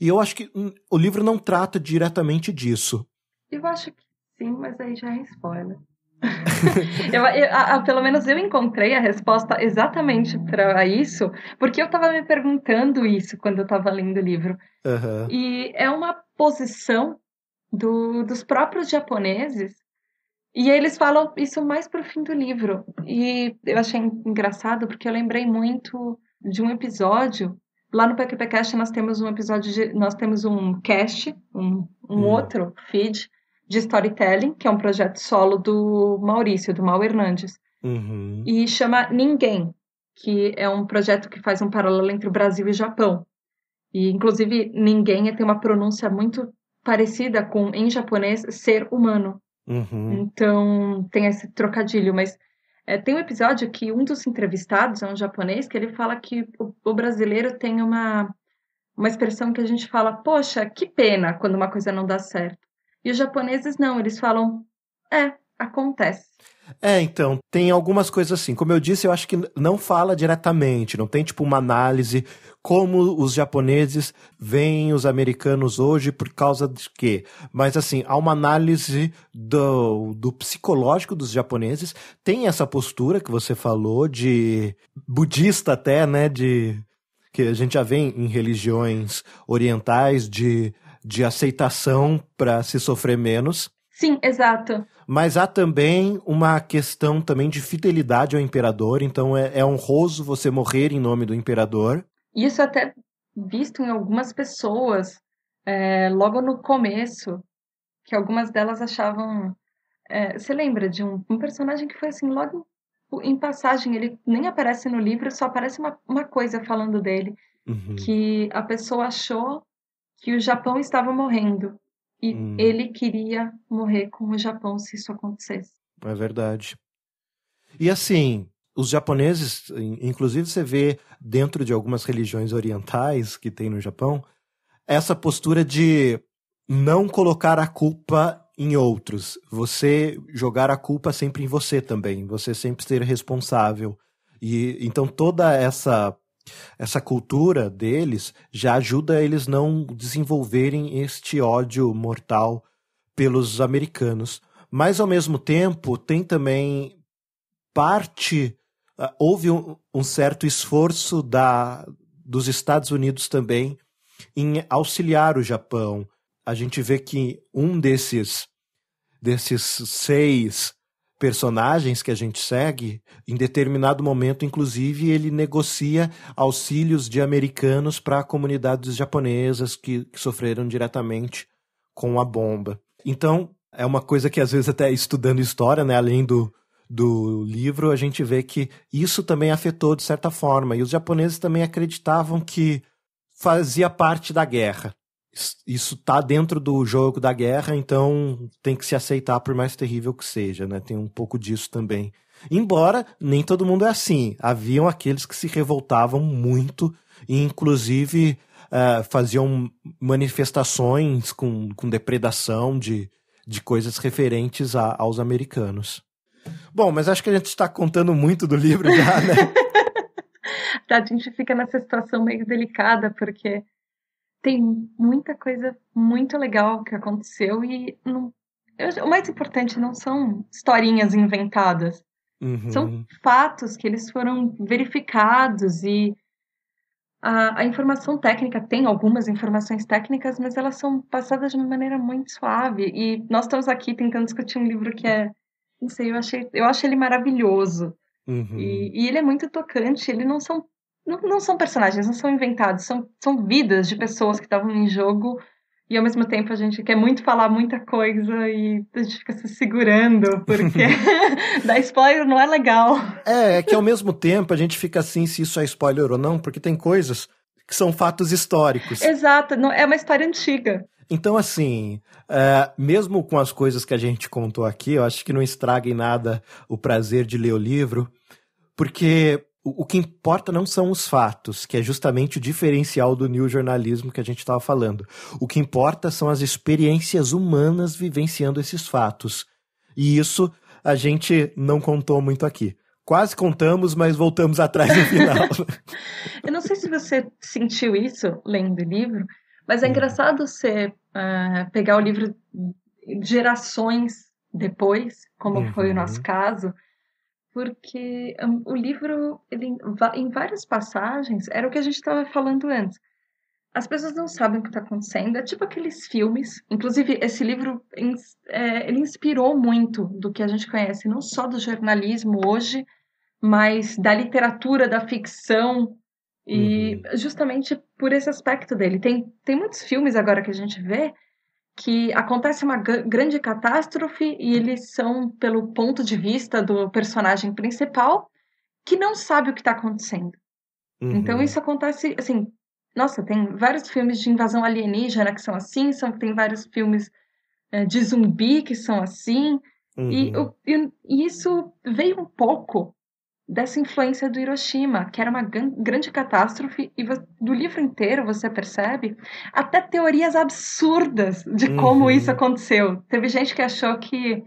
E eu acho que hum, o livro não trata diretamente disso. Eu acho que Sim, mas aí já é spoiler. <laughs> eu, eu, a, a, pelo menos eu encontrei a resposta exatamente para isso, porque eu estava me perguntando isso quando eu estava lendo o livro. Uhum. E é uma posição do, dos próprios japoneses, e eles falam isso mais para o fim do livro. E eu achei engraçado porque eu lembrei muito de um episódio. Lá no PQPcast nós temos um episódio, de, nós temos um cast, um, um hum. outro feed, de storytelling, que é um projeto solo do Maurício, do Mal Hernandes. Uhum. E chama Ninguém, que é um projeto que faz um paralelo entre o Brasil e o Japão. E, inclusive, Ninguém tem uma pronúncia muito parecida com, em japonês, ser humano. Uhum. Então, tem esse trocadilho, mas é, tem um episódio que um dos entrevistados é um japonês que ele fala que o, o, brasileiro tem uma, uma expressão que a gente fala, poxa, que pena quando uma coisa não dá certo. E os japoneses não, eles falam, é, acontece. É, então, tem algumas coisas assim. Como eu disse, eu acho que não fala diretamente, não tem tipo uma análise como os japoneses veem os americanos hoje por causa de quê. Mas assim, há uma análise do, do psicológico dos japoneses. Tem essa postura que você falou de budista até, né, de que a gente já vê em religiões orientais de de aceitação para se sofrer menos. Sim, exato. Mas há também uma questão também de fidelidade ao imperador, então é, é honroso você morrer em nome do imperador. Isso é até visto em algumas pessoas, é, logo no começo, que algumas delas achavam. É, você lembra de um, um, personagem que foi assim, logo em passagem, ele nem aparece no livro, só aparece uma, uma coisa falando dele, uhum. que a pessoa achou que o Japão estava morrendo e hum. ele queria morrer com o Japão se isso acontecesse. É verdade. E assim, os japoneses, inclusive você vê dentro de algumas religiões orientais que tem no Japão, essa postura de não colocar a culpa em outros, você jogar a culpa sempre em você também, você sempre ser responsável. E então toda essa essa cultura deles já ajuda eles não desenvolverem este ódio mortal pelos americanos. Mas ao mesmo tempo tem também parte ah, houve um, um certo esforço da dos Estados Unidos também em auxiliar o Japão. A gente vê que um desses desses seis personagens que a gente segue, em determinado momento, inclusive, ele negocia auxílios de americanos para comunidades japonesas que, que sofreram diretamente com a bomba. Então, é uma coisa que às vezes até estudando história, né, além do, do livro, a gente vê que isso também afetou de certa forma. E os japoneses também acreditavam que fazia parte da guerra isso está dentro do jogo da guerra, então tem que se aceitar por mais terrível que seja, né? Tem um pouco disso também. Embora nem todo mundo é assim. Haviam aqueles que se revoltavam muito e, inclusive, uh, faziam manifestações com, com depredação de, de coisas referentes a, aos americanos. Bom, mas acho que a gente está contando muito do livro já, né? <laughs> a gente fica nessa situação meio delicada, porque tem muita coisa muito legal que aconteceu e não, o mais importante não são historinhas inventadas. Uhum. São fatos que eles foram verificados e a, a, informação técnica tem algumas informações técnicas, mas elas são passadas de uma maneira muito suave. E nós estamos aqui tentando discutir um livro que é, não sei, eu achei, eu acho ele maravilhoso. Uhum. E, e ele é muito tocante. Ele não são não, não são personagens, não são inventados, são, são vidas de pessoas que estavam em jogo e ao mesmo tempo a gente quer muito falar muita coisa e a gente fica se segurando, porque <laughs> <laughs> dar spoiler não é legal. É, é que ao mesmo tempo a gente fica assim se isso é spoiler ou não, porque tem coisas que são fatos históricos. Exato, não, é uma história antiga. Então, assim, é, mesmo com as coisas que a gente contou aqui, eu acho que não estraga em nada o prazer de ler o livro, porque o que importa não são os fatos, que é justamente o diferencial do new jornalismo que a gente estava falando. O que importa são as experiências humanas vivenciando esses fatos. E isso a gente não contou muito aqui. Quase contamos, mas voltamos atrás no final. <laughs> <laughs> Eu não sei se você sentiu isso lendo o livro, mas é hum. engraçado você uh, pegar o livro gerações depois, como uhum. foi o nosso uhum. caso, porque hum, o livro, ele, em várias passagens, era o que a gente estava falando antes. As pessoas não sabem o que está acontecendo. É tipo aqueles filmes. Inclusive, esse livro é, ele inspirou muito do que a gente conhece, não só do jornalismo hoje, mas da literatura, da ficção. E uhum. justamente por esse aspecto dele. Tem, tem muitos filmes agora que a gente vê que acontece uma grande catástrofe e eles são pelo ponto de vista do personagem principal que não sabe o que está acontecendo. Uhum. Então isso acontece assim. Nossa, tem vários filmes de invasão alienígena que são assim, são, tem vários filmes é, de zumbi que são assim. Uhum. E, e, isso veio um pouco dessa influência do Hiroshima, que era uma grande catástrofe, e do livro inteiro você percebe até teorias absurdas de como uhum. isso aconteceu. Teve gente que achou que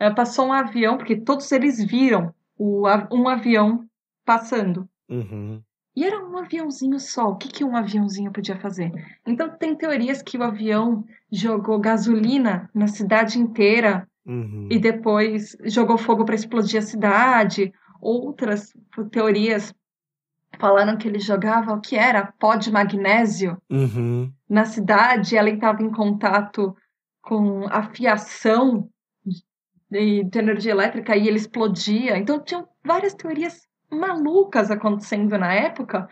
uh, passou um avião, porque todos eles viram o, um avião passando. Uhum. E era um aviãozinho só. O que, que um aviãozinho podia fazer? Então, tem teorias que o avião jogou gasolina na cidade inteira uhum. e depois jogou fogo para explodir a cidade outras teorias falaram que ele jogava o que era pó de magnésio uhum. na cidade. Ela estava em contato com a fiação de, de energia elétrica e ele explodia. Então tinham várias teorias malucas acontecendo na época,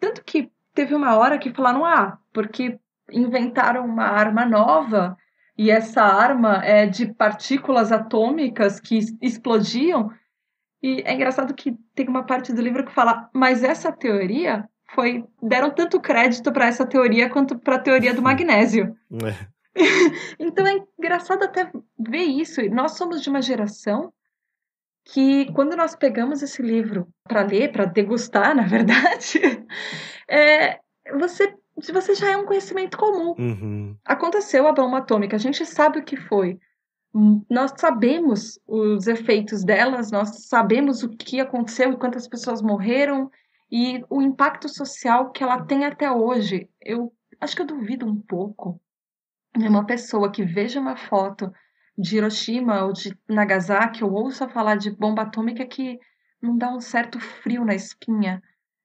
tanto que teve uma hora que falaram ah porque inventaram uma arma nova e essa arma é de partículas atômicas que explodiam e é engraçado que tem uma parte do livro que fala, mas essa teoria foi. deram tanto crédito para essa teoria quanto para a teoria do magnésio. É. <laughs> então é engraçado até ver isso. Nós somos de uma geração que, quando nós pegamos esse livro para ler, para degustar, <laughs> na verdade, é, você, você já é um conhecimento comum. Uhum. Aconteceu a bomba atômica, a gente sabe o que foi nós sabemos os efeitos delas, nós sabemos o que aconteceu e quantas pessoas morreram e o impacto social que ela tem até hoje. Eu acho que eu duvido um pouco de uma pessoa que veja uma foto de Hiroshima ou de Nagasaki ou ouça falar de bomba atômica que não dá um certo frio na espinha,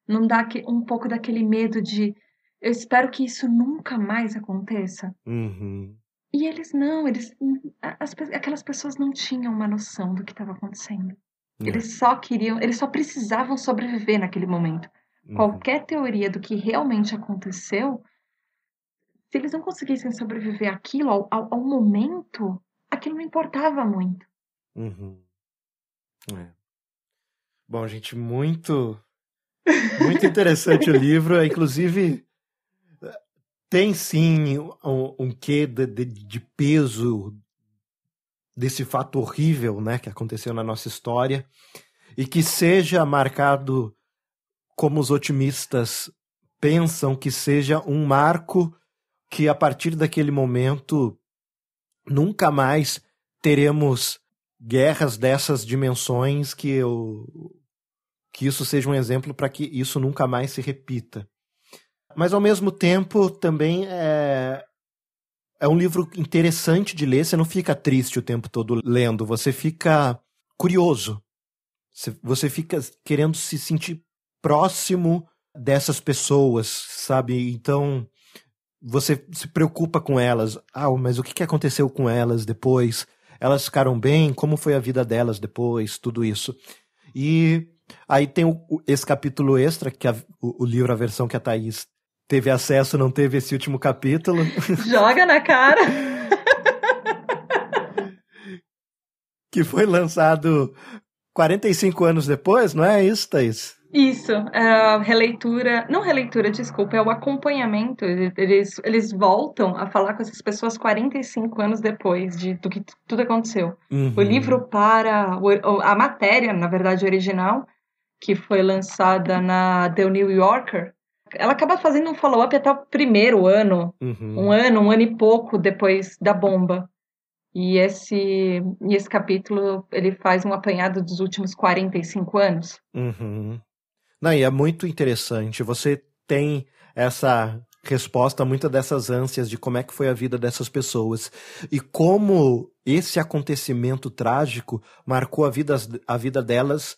não dá um pouco daquele medo de eu espero que isso nunca mais aconteça. Uhum. E eles não, eles, hum, as, aquelas pessoas não tinham uma noção do que estava acontecendo. Eles só queriam, eles só precisavam sobreviver naquele momento. Uhum. Qualquer teoria do que realmente aconteceu, se eles não conseguissem sobreviver aquilo ao, ao, ao momento, aquilo não importava muito. Uhum. É. Bom, gente, muito muito interessante o livro. <laughs> Inclusive, tem sim um, um quê de, de, de peso desse fato horrível né, que aconteceu na nossa história e que seja marcado como os otimistas pensam que seja um marco que a partir daquele momento nunca mais teremos guerras dessas dimensões que eu que isso seja um exemplo para que isso nunca mais se repita. Mas ao mesmo tempo também é, é um livro interessante de ler, você não fica triste o tempo todo lendo, você fica curioso. Você fica querendo se sentir próximo dessas pessoas, sabe? Então você se preocupa com elas. Ah, mas o que aconteceu com elas depois? Elas ficaram bem? Como foi a vida delas depois? Tudo isso. E aí tem o, esse capítulo extra, que a, o, o livro, a versão que a Thaís teve acesso, não teve esse último capítulo. <laughs> Joga na cara! que foi lançado 45 anos depois, não é isso, Thaís? Isso, é a releitura, não releitura, desculpa, é o acompanhamento. Eles, eles voltam a falar com essas pessoas 45 anos depois de, do que tudo aconteceu. Uhum. O livro para a matéria, na verdade, original, que foi lançada na The New Yorker, ela acaba fazendo um follow-up até o primeiro ano, uhum. um ano, um ano e pouco depois da bomba. E esse, e esse capítulo, ele faz um apanhado dos últimos 45 anos. Uhum. Não, e é muito interessante. Você tem essa resposta a muitas dessas ânsias de como é que foi a vida dessas pessoas e como esse acontecimento trágico marcou a vida, a vida delas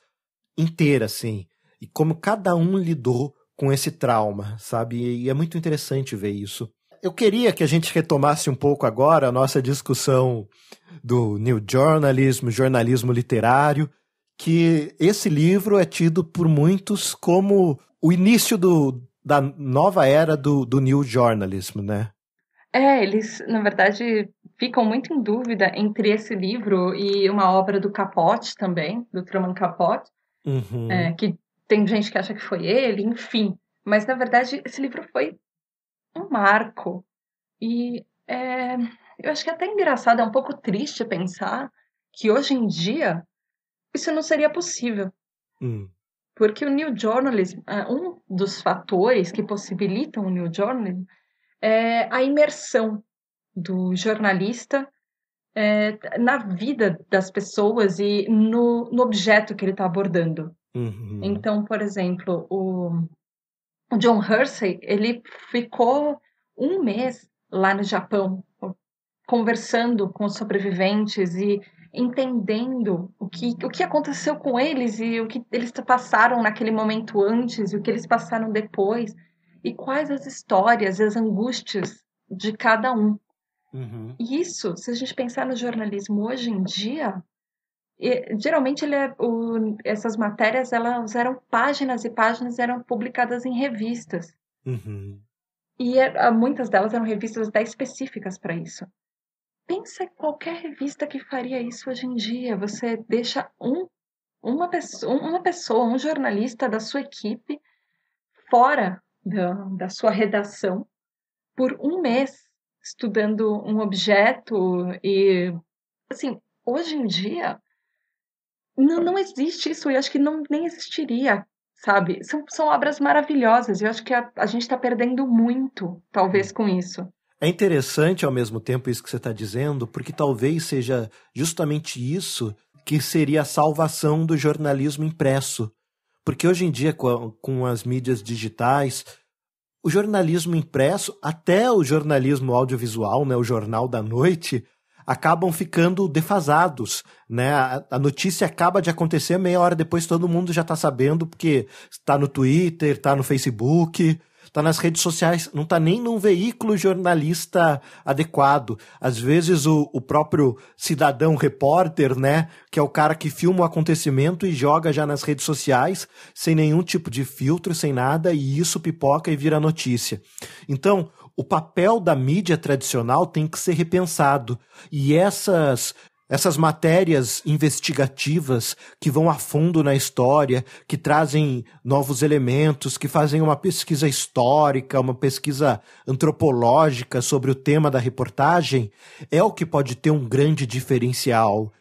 inteira, assim. E como cada um lidou com esse trauma, sabe? E é muito interessante ver isso. Eu queria que a gente retomasse um pouco agora a nossa discussão do new journalism, jornalismo literário, que esse livro é tido por muitos como o início do, da nova era do, do new journalism, né? É, eles, na verdade, ficam muito em dúvida entre esse livro e uma obra do Capote também, do Truman Capote, uhum. é, que tem gente que acha que foi ele, enfim. Mas na verdade esse livro foi um marco. E é, eu acho que é até engraçado, é um pouco triste pensar que hoje em dia isso não seria possível. Hum. Porque o New Journalism, é, um dos fatores que possibilitam o New Journalism é a imersão do jornalista é, na vida das pessoas e no, no objeto que ele está abordando. Uhum. Então, por exemplo, o John Hersey, ele ficou um mês lá no Japão, conversando com os sobreviventes e entendendo o que, o que aconteceu com eles e o que eles passaram naquele momento antes e o que eles passaram depois e quais as histórias e as angústias de cada um. Uhum. Isso, se a gente pensar no jornalismo hoje em dia, e, geralmente ele é, o, essas matérias elas eram páginas e páginas eram publicadas em revistas. Uhum. E era, é, muitas delas eram revistas até específicas para isso. Pensa em qualquer revista que faria isso hoje em dia. Você deixa um, uma, pessoa, uma pessoa, um jornalista da sua equipe fora da, da sua redação por um mês estudando um objeto e assim hoje em dia não, não existe isso, e acho que não, nem existiria, sabe? São, são obras maravilhosas, e eu acho que a, a gente está perdendo muito, talvez, com isso. É interessante ao mesmo tempo isso que você está dizendo, porque talvez seja justamente isso que seria a salvação do jornalismo impresso. Porque hoje em dia, com, a, com as mídias digitais, o jornalismo impresso, até o jornalismo audiovisual, né, o jornal da noite, acabam ficando defasados, né? A, notícia acaba de acontecer meia hora depois todo mundo já está sabendo porque está no Twitter, está no Facebook, está nas redes sociais, não está nem num veículo jornalista adequado. Às vezes o, o próprio cidadão repórter, né, que é o cara que filma o acontecimento e joga já nas redes sociais, sem nenhum tipo de filtro, sem nada, e isso pipoca e vira notícia. Então, o papel da mídia tradicional tem que ser repensado. E essas essas matérias investigativas que vão a fundo na história, que trazem novos elementos, que fazem uma pesquisa histórica, uma pesquisa antropológica sobre o tema da reportagem, é o que pode ter um grande diferencial.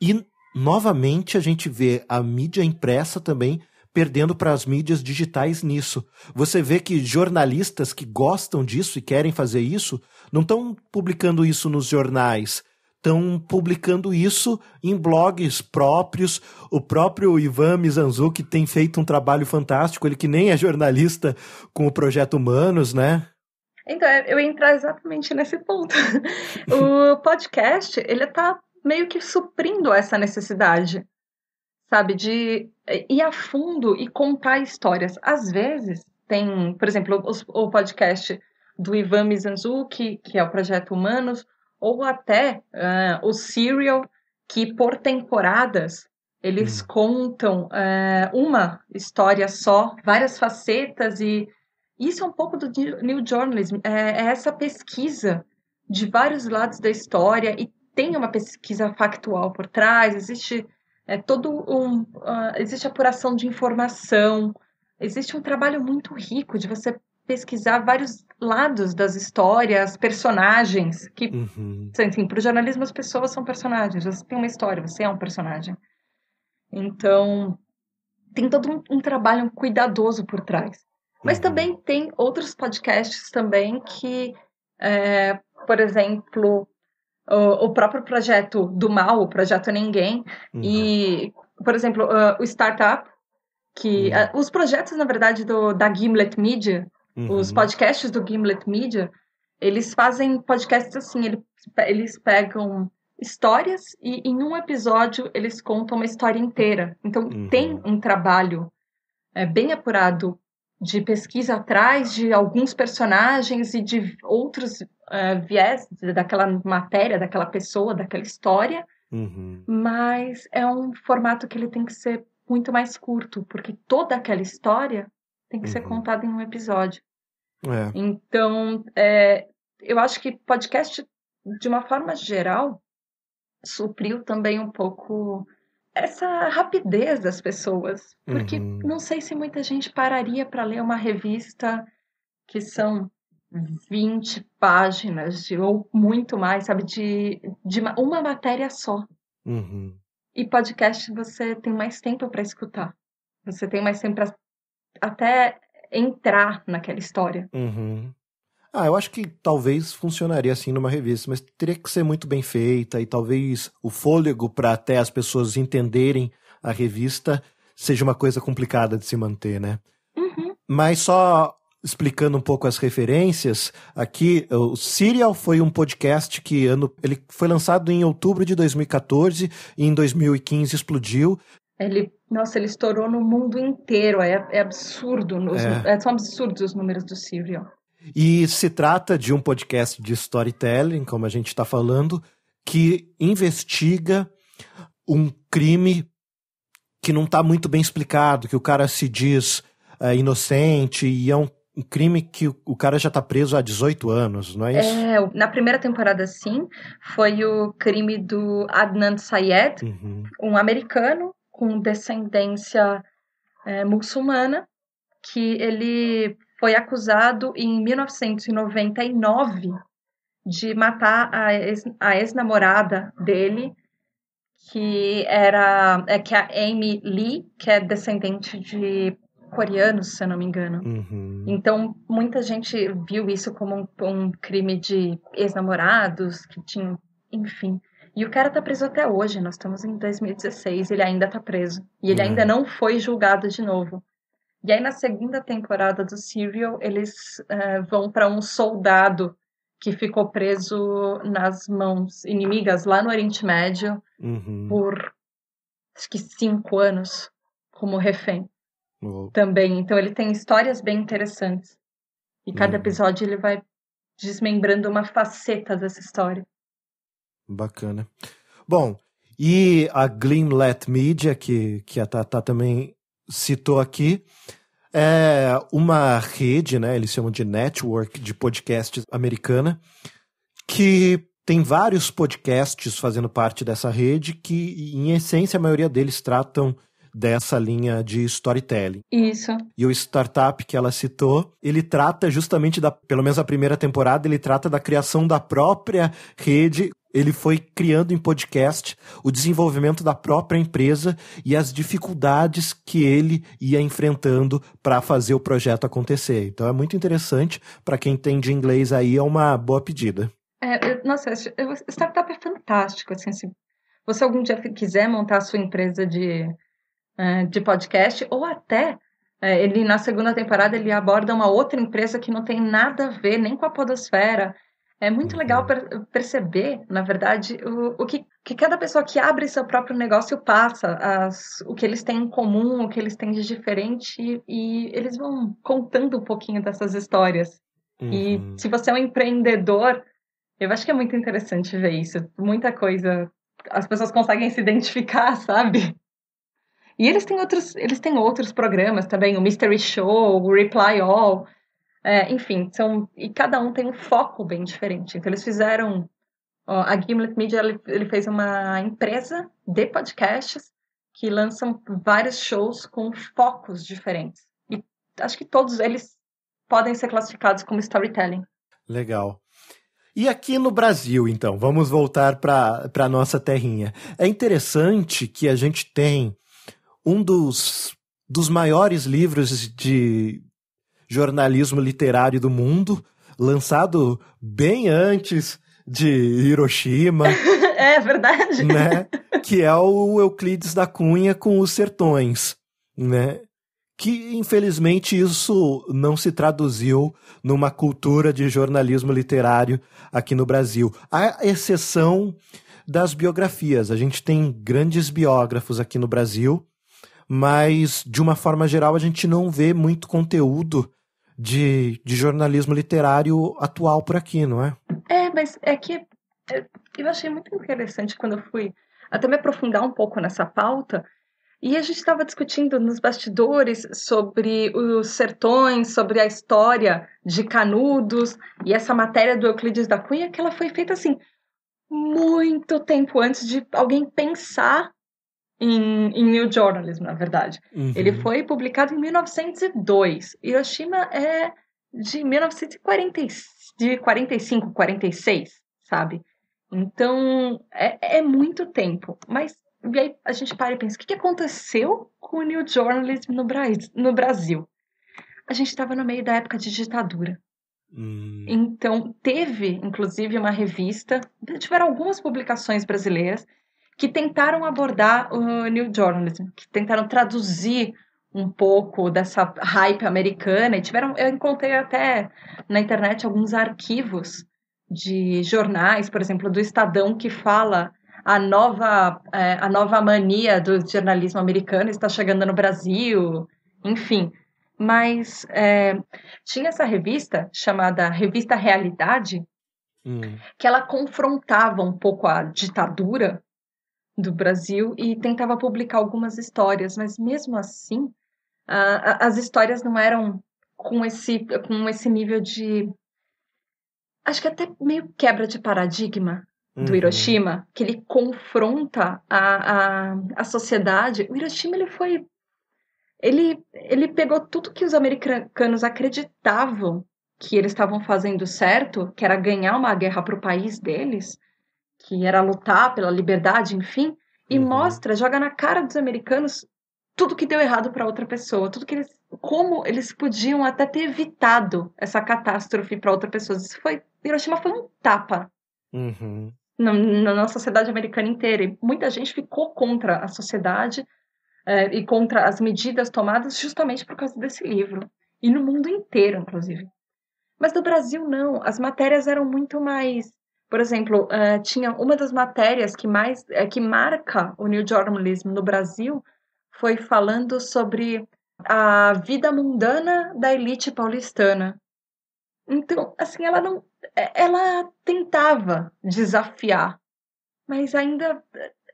E, novamente, a gente vê a mídia impressa também perdendo para as mídias digitais nisso. Você vê que jornalistas que gostam disso e querem fazer isso não estão publicando isso nos jornais, estão publicando isso em blogs próprios. O próprio Ivan que tem feito um trabalho fantástico, ele que nem é jornalista com o Projeto Humanos, né? Então, é, eu ia entrar exatamente nesse ponto. <laughs> o podcast, ele está meio que suprindo essa necessidade sabe? De eh, ir a fundo e contar histórias. Às vezes, tem, por exemplo, o, o podcast do Ivan Mizanzuki, que é o Projeto Humanos, ou até uh, o Serial, que por temporadas eles hum. contam uh, uma história só, várias facetas, e isso é um pouco do New Journalism, é, é essa pesquisa de vários lados da história, e tem uma pesquisa factual por trás, existe é todo um uh, existe apuração de informação, existe um trabalho muito rico de você pesquisar vários lados das histórias, personagens que, uhum. assim, para o jornalismo as pessoas são personagens. Você tem uma história, você é um personagem. Então tem todo um, um trabalho cuidadoso por trás. Mas uhum. também tem outros podcasts também que, é, por exemplo, o, próprio projeto do mal, o projeto Ninguém, uhum. e, por exemplo, uh, o Startup, que uhum. uh, os projetos, na verdade, do, da Gimlet Media, uhum. os podcasts do Gimlet Media, eles fazem podcasts assim, eles eles pegam histórias e em um episódio eles contam uma história inteira. Então uhum. tem um trabalho é, bem apurado de pesquisa atrás de alguns personagens e de outros é, viés daquela matéria, daquela pessoa, daquela história, uhum. mas é um formato que ele tem que ser muito mais curto, porque toda aquela história tem que uhum. ser contada em um episódio. É. Então, é, eu acho que podcast, de uma forma geral, supriu também um pouco essa rapidez das pessoas, porque uhum. não sei se muita gente pararia para ler uma revista que são 20 páginas de, ou muito mais, sabe, de, de uma, uma matéria só. Uhum. E podcast você tem mais tempo para escutar. Você tem mais tempo para até entrar naquela história. Uhum. Ah, eu acho que talvez funcionaria assim numa revista, mas teria que ser muito bem feita e talvez o fôlego para até as pessoas entenderem a revista seja uma coisa complicada de se manter, né? Uhum. Mas só explicando um pouco as referências, aqui o Serial foi um podcast que ano, ele foi lançado em outubro de 2014 e em 2015 explodiu. Ele, nossa, ele estourou no mundo inteiro. É, é absurdo. É. é. São absurdos os números do Serial. E se trata de um podcast de storytelling, como a gente está falando, que investiga um crime que não está muito bem explicado, que o cara se diz é, inocente e é um um crime que o cara já tá preso há 18 anos, não é isso? É, na primeira temporada, sim, foi o crime do Adnan Sayed, uhum. um americano com descendência é, muçulmana, que ele foi acusado em 1999 de matar a, ex, ex-namorada dele, que era é, que é a Amy Lee, que é descendente de coreanos, se eu não me engano. Uhum. Então, muita gente viu isso como um, um crime de ex-namorados que tinham, enfim. E o cara tá preso até hoje, nós estamos em 2016, ele ainda tá preso. E ele uhum. ainda não foi julgado de novo. E aí, na segunda temporada do Serial, eles uh, vão para um soldado que ficou preso nas mãos inimigas lá no Oriente Médio uhum. por acho que cinco anos como refém. Uhum. Também. Então ele tem histórias bem interessantes. E cada uhum. episódio ele vai desmembrando uma faceta dessa história. Bacana. Bom, e a Glimlet Media, que, que a Tata também citou aqui, é uma rede, né? Eles chamam de network de podcasts americana, que tem vários podcasts fazendo parte dessa rede que, em essência, a maioria deles tratam dessa linha de storytelling. Isso. E o startup que ela citou, ele trata justamente da, pelo menos a primeira temporada, ele trata da criação da própria rede ele foi criando em podcast o desenvolvimento da própria empresa e as dificuldades que ele ia enfrentando para fazer o projeto acontecer. Então é muito interessante para quem tem de inglês aí é uma boa pedida. É, nossa, startup é fantástico assim, se você algum dia quiser montar a sua empresa de é, de podcast, ou até é, ele na segunda temporada ele aborda uma outra empresa que não tem nada a ver nem com a podosfera. É muito legal uhum. per perceber, na verdade, o, o que, que cada pessoa que abre seu próprio negócio passa, as, o que eles têm em comum, o que eles têm de diferente, e, e eles vão contando um pouquinho dessas histórias. Uhum. E se você é um empreendedor, eu acho que é muito interessante ver isso. Muita coisa, as pessoas conseguem se identificar, <laughs> sabe? E eles têm outros, eles têm outros programas também, o Mystery Show, o Reply All, é, enfim, são e cada um tem um foco bem diferente. Então eles fizeram ó, a Gimlet Media, ele, ele fez uma empresa de podcasts que lançam vários shows com focos diferentes. E acho que todos eles podem ser classificados como storytelling. Legal. E aqui no Brasil, então, vamos voltar para a nossa terrinha. É interessante que a gente tem um dos, dos maiores livros de jornalismo literário do mundo, lançado bem antes de Hiroshima. <laughs> é verdade. Né? Que é o Euclides da Cunha com os Sertões, né? Que infelizmente isso não se traduziu numa cultura de jornalismo literário aqui no Brasil, à exceção das biografias. A gente tem grandes biógrafos aqui no Brasil mas de uma forma geral a gente não vê muito conteúdo de, de jornalismo literário atual por aqui, não é? É, mas é que é, eu achei muito interessante quando eu fui até me aprofundar um pouco nessa pauta. E a gente estava discutindo nos bastidores sobre os sertões, sobre a história de Canudos e essa matéria do Euclides da Cunha, que ela foi feita assim muito tempo antes de alguém pensar em, em New Journalism, na verdade. Uhum. Ele foi publicado em 1902. Hiroshima é de 1945, 46, sabe? Então, é, é muito tempo. Mas e aí a gente para e pensa, o que, que aconteceu com o New Journalism no, Bra no Brasil? A gente estava no meio da época de ditadura. Hum. Então, teve, inclusive, uma revista, tiveram algumas publicações brasileiras que tentaram abordar o New Journalism, que tentaram traduzir um pouco dessa hype americana e tiveram eu encontrei até na internet alguns arquivos de jornais, por exemplo, do Estadão que fala a nova é, a nova mania do jornalismo americano está chegando no Brasil, enfim. Mas é, tinha essa revista chamada Revista Realidade hum. que ela confrontava um pouco a ditadura do Brasil e tentava publicar algumas histórias, mas mesmo assim, uh, as histórias não eram com esse, com esse nível de. Acho que até meio quebra de paradigma uhum. do Hiroshima, que ele confronta a, a, a sociedade. O Hiroshima ele foi. Ele, ele pegou tudo que os americanos acreditavam que eles estavam fazendo certo, que era ganhar uma guerra para o país deles, que era lutar pela liberdade, enfim, e uhum. mostra, joga na cara dos americanos tudo que deu errado para outra pessoa, tudo que eles, como eles podiam até ter evitado essa catástrofe para outra pessoa. Isso foi Hiroshima foi um tapa uhum. na, na, sociedade americana inteira. E muita gente ficou contra a sociedade é, e contra as medidas tomadas justamente por causa desse livro e no mundo inteiro, inclusive. Mas no Brasil não, as matérias eram muito mais por exemplo, uh, tinha uma das matérias que mais uh, que marca o New Journalism no Brasil foi falando sobre a vida mundana da elite paulistana. Então, assim, ela não, eh, ela tentava desafiar, mas ainda,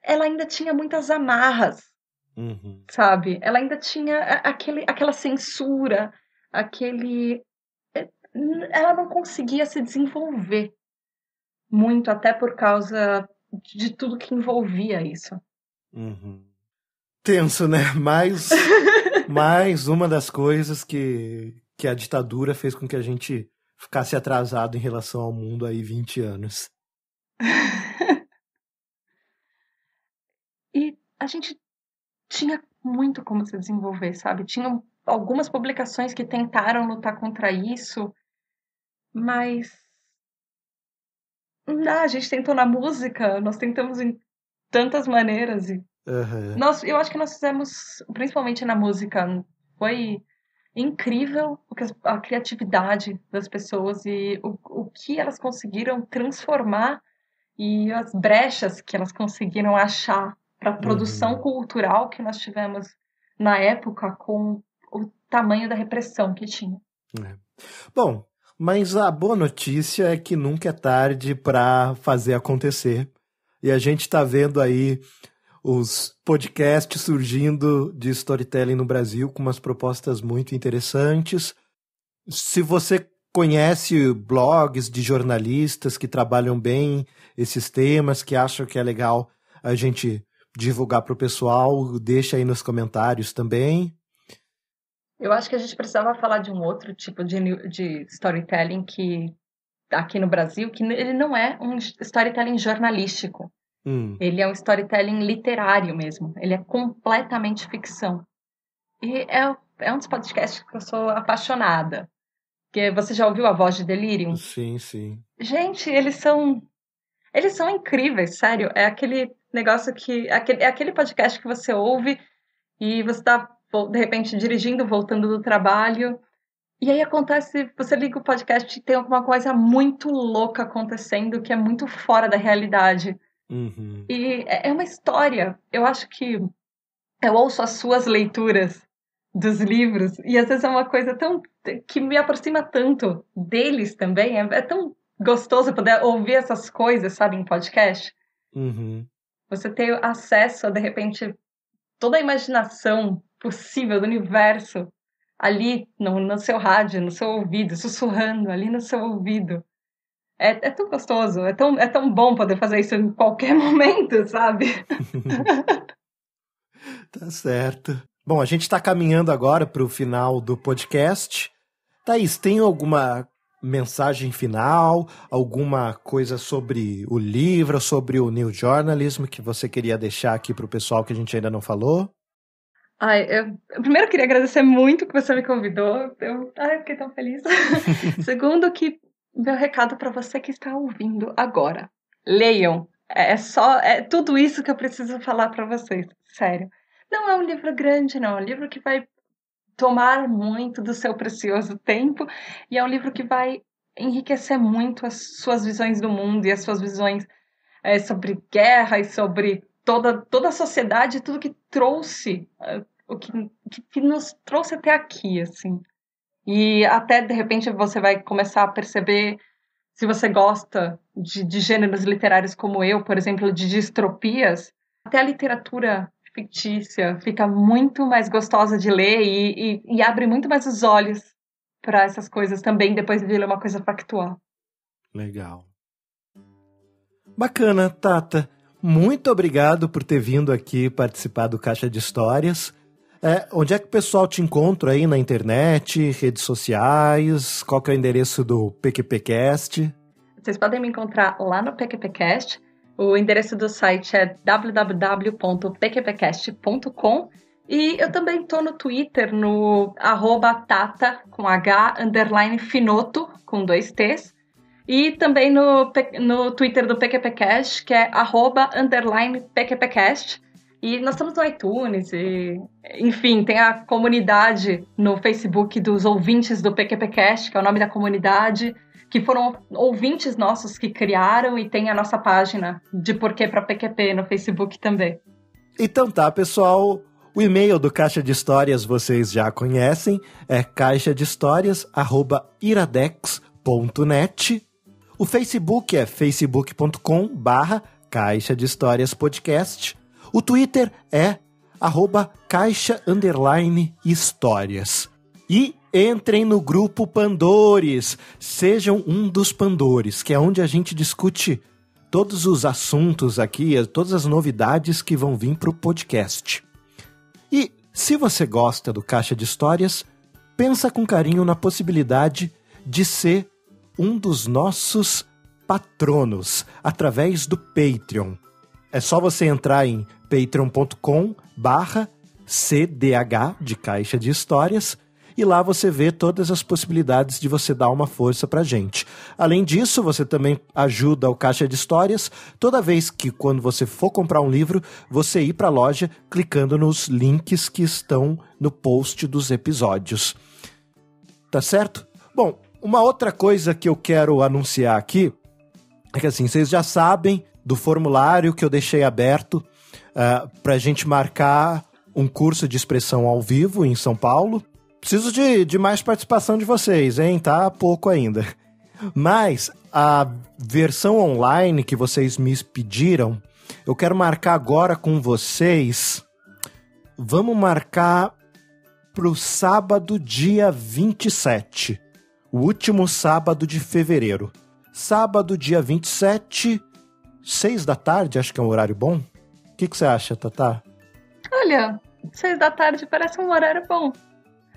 ela ainda tinha muitas amarras, uhum. sabe? Ela ainda tinha aquele, aquela censura, aquele, eh, ela não conseguia se desenvolver muito, até por causa de tudo que envolvia isso. Uhum. Tenso, né? Mais, <laughs> mais uma das coisas que, que a ditadura fez com que a gente ficasse atrasado em relação ao mundo aí 20 anos. <laughs> e a gente tinha muito como se desenvolver, sabe? Tinham algumas publicações que tentaram lutar contra isso, mas não ah, a gente tentou na música, nós tentamos em tantas maneiras. E... Uhum. Nós, eu acho que nós fizemos, principalmente na música, foi incrível o que a criatividade das pessoas e o, o que elas conseguiram transformar e as brechas que elas conseguiram achar para a uhum. produção uhum. cultural que nós tivemos na época com o tamanho da repressão que tinha. É. Bom, mas a boa notícia é que nunca é tarde para fazer acontecer. E a gente está vendo aí os podcasts surgindo de storytelling no Brasil com umas propostas muito interessantes. Se você conhece blogs de jornalistas que trabalham bem esses temas, que acham que é legal a gente divulgar para o pessoal, deixa aí nos comentários também. Eu acho que a gente precisava falar de um outro tipo de, de storytelling que aqui no Brasil, que ele não é um storytelling jornalístico. Hum. Ele é um storytelling literário mesmo. Ele é completamente ficção. E é, é um dos podcasts que eu sou apaixonada. Porque você já ouviu a voz de Delirium? Sim, sim. Gente, eles são. Eles são incríveis, sério. É aquele negócio que. É aquele, é podcast que você ouve e você tá de repente dirigindo, voltando do trabalho. E aí acontece, você liga o podcast e tem alguma coisa muito louca acontecendo que é muito fora da realidade. Uhum. E é, é uma história. Eu acho que eu ouço as suas leituras dos livros e às vezes é uma coisa tão que me aproxima tanto deles também. É, é tão gostoso poder ouvir essas coisas, sabe, em podcast. Uhum. Você ter acesso de repente, toda a imaginação possível do universo ali no, no seu rádio, no seu ouvido, sussurrando ali no seu ouvido. É, é, tão gostoso, é tão, é tão bom poder fazer isso em qualquer <laughs> momento, sabe? <laughs> tá certo. Bom, a gente está caminhando agora para o final do podcast. Thaís, tem alguma mensagem final, alguma coisa sobre o livro, sobre o New Journalism que você queria deixar aqui para o pessoal que a gente ainda não falou? Ai, eu, eu primeiro queria agradecer muito que você me convidou. Eu, ai, eu fiquei tão feliz. <laughs> Segundo, que meu recado para você que está ouvindo agora. Leiam. É, é só é tudo isso que eu preciso falar para vocês, sério. Não é um livro grande, não. É um livro que vai tomar muito do seu precioso tempo e é um livro que vai enriquecer muito as suas visões do mundo e as suas visões é, sobre guerra e sobre toda, toda a sociedade, tudo que trouxe, eh, o que, que nos trouxe até aqui, assim. E até, de repente, você vai começar a perceber se você gosta de, de gêneros literários como eu, por exemplo, de distropias, até a literatura fictícia fica muito mais gostosa de ler e, e, e abre muito mais os olhos para essas coisas também, depois de ler uma coisa factual. Legal. Bacana, Tata muito obrigado por ter vindo aqui participar do Caixa de Histórias. É, onde é que o pessoal te encontra aí na internet, redes sociais? Qual que é o endereço do PQPcast? Vocês podem me encontrar lá no PQPcast. O endereço do site é www.pqpcast.com e eu também estou no Twitter, no arroba tata, com H, underline finoto, com dois T's. E também no, no Twitter do PQPcast, que é arroba, underline, PQPcast. E nós estamos no iTunes e, enfim, tem a comunidade no Facebook dos ouvintes do PQPcast, que é o nome da comunidade, que foram ouvintes nossos que criaram e tem a nossa página de Porquê para PQP no Facebook também. Então tá, pessoal, o e-mail do Caixa de Histórias vocês já conhecem, é caixa de histórias@iradex.net o Facebook é facebook.com barra Caixa de Histórias Podcast. O Twitter é arroba Caixa Underline Histórias. E entrem no grupo Pandores. Sejam um dos Pandores, que é onde a gente discute todos os assuntos aqui, todas as novidades que vão vir para o podcast. E se você gosta do Caixa de Histórias, pensa com carinho na possibilidade de ser um dos nossos patronos através do Patreon. É só você entrar em patreon.com barra CDH de Caixa de Histórias e lá você vê todas as possibilidades de você dar uma força pra gente. Além disso, você também ajuda o Caixa de Histórias toda vez que quando você for comprar um livro, você ir para a loja clicando nos links que estão no post dos episódios. Tá certo? Bom, uma outra coisa que eu quero anunciar aqui é que assim, vocês já sabem do formulário que eu deixei aberto uh, ah, para a gente marcar um curso de expressão ao vivo em São Paulo. Preciso de, de mais participação de vocês, hein? Tá pouco ainda. Mas a versão online que vocês me pediram, eu quero marcar agora com vocês. Vamos marcar para o sábado, dia 27 o último sábado de fevereiro. Sábado, dia 27, 6 da tarde, acho que é um horário bom. O que, que você acha, Tatá? Olha, 6 da tarde parece um horário bom.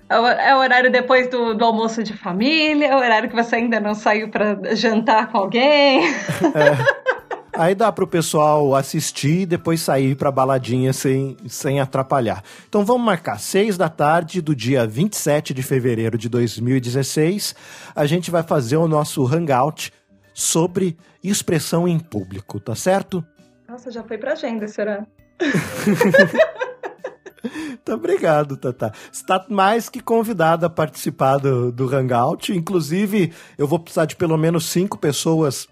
É, é o horário depois do, do almoço de família, é o horário que você ainda não saiu para jantar com alguém. <laughs> É aí dá pro pessoal assistir e depois sair pra baladinha sem, sem atrapalhar. Então vamos marcar, 6 da tarde do dia 27 de fevereiro de 2016, a gente vai fazer o nosso hangout sobre expressão em público, tá certo? Nossa, já foi pra agenda será? Muito <laughs> Tá obrigado, Tata. Está mais que convidada a participar do, do Hangout. Inclusive, eu vou precisar de pelo menos cinco pessoas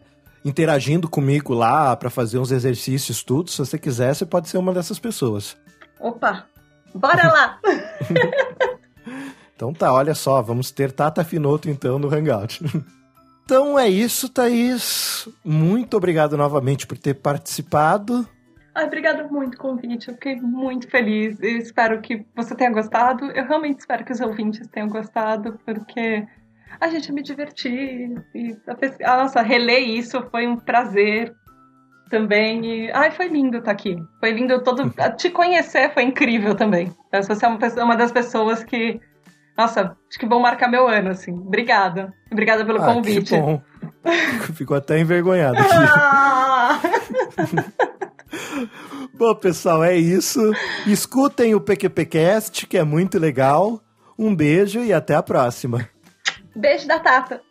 interagindo comigo lá para fazer uns exercícios, tudo. Se você quiser, você pode ser uma dessas pessoas. Opa! Bora lá! <laughs> então tá, olha só, vamos ter Tata Finoto então no Hangout. <laughs> então é isso, Thaís. Muito obrigado novamente por ter participado. Ai, obrigada muito pelo convite. Eu fiquei muito feliz. Eu espero que você tenha gostado. Eu realmente espero que os ouvintes tenham gostado, porque a gente é me diverti. E a, ah, nossa, reler isso foi um prazer também. E, ai, foi lindo estar tá aqui. Foi lindo todo. <laughs> Te conhecer foi incrível também. Então, você é uma, pessoa, uma das pessoas que. Nossa, acho que vão marcar meu ano, assim. Obrigada. Obrigada pelo ah, convite. Que bom. <laughs> Ficou até envergonhado aqui. <laughs> bom, pessoal, é isso. Escutem o PQPcast, que é muito legal. Um beijo e até a próxima. Beijo da Tata.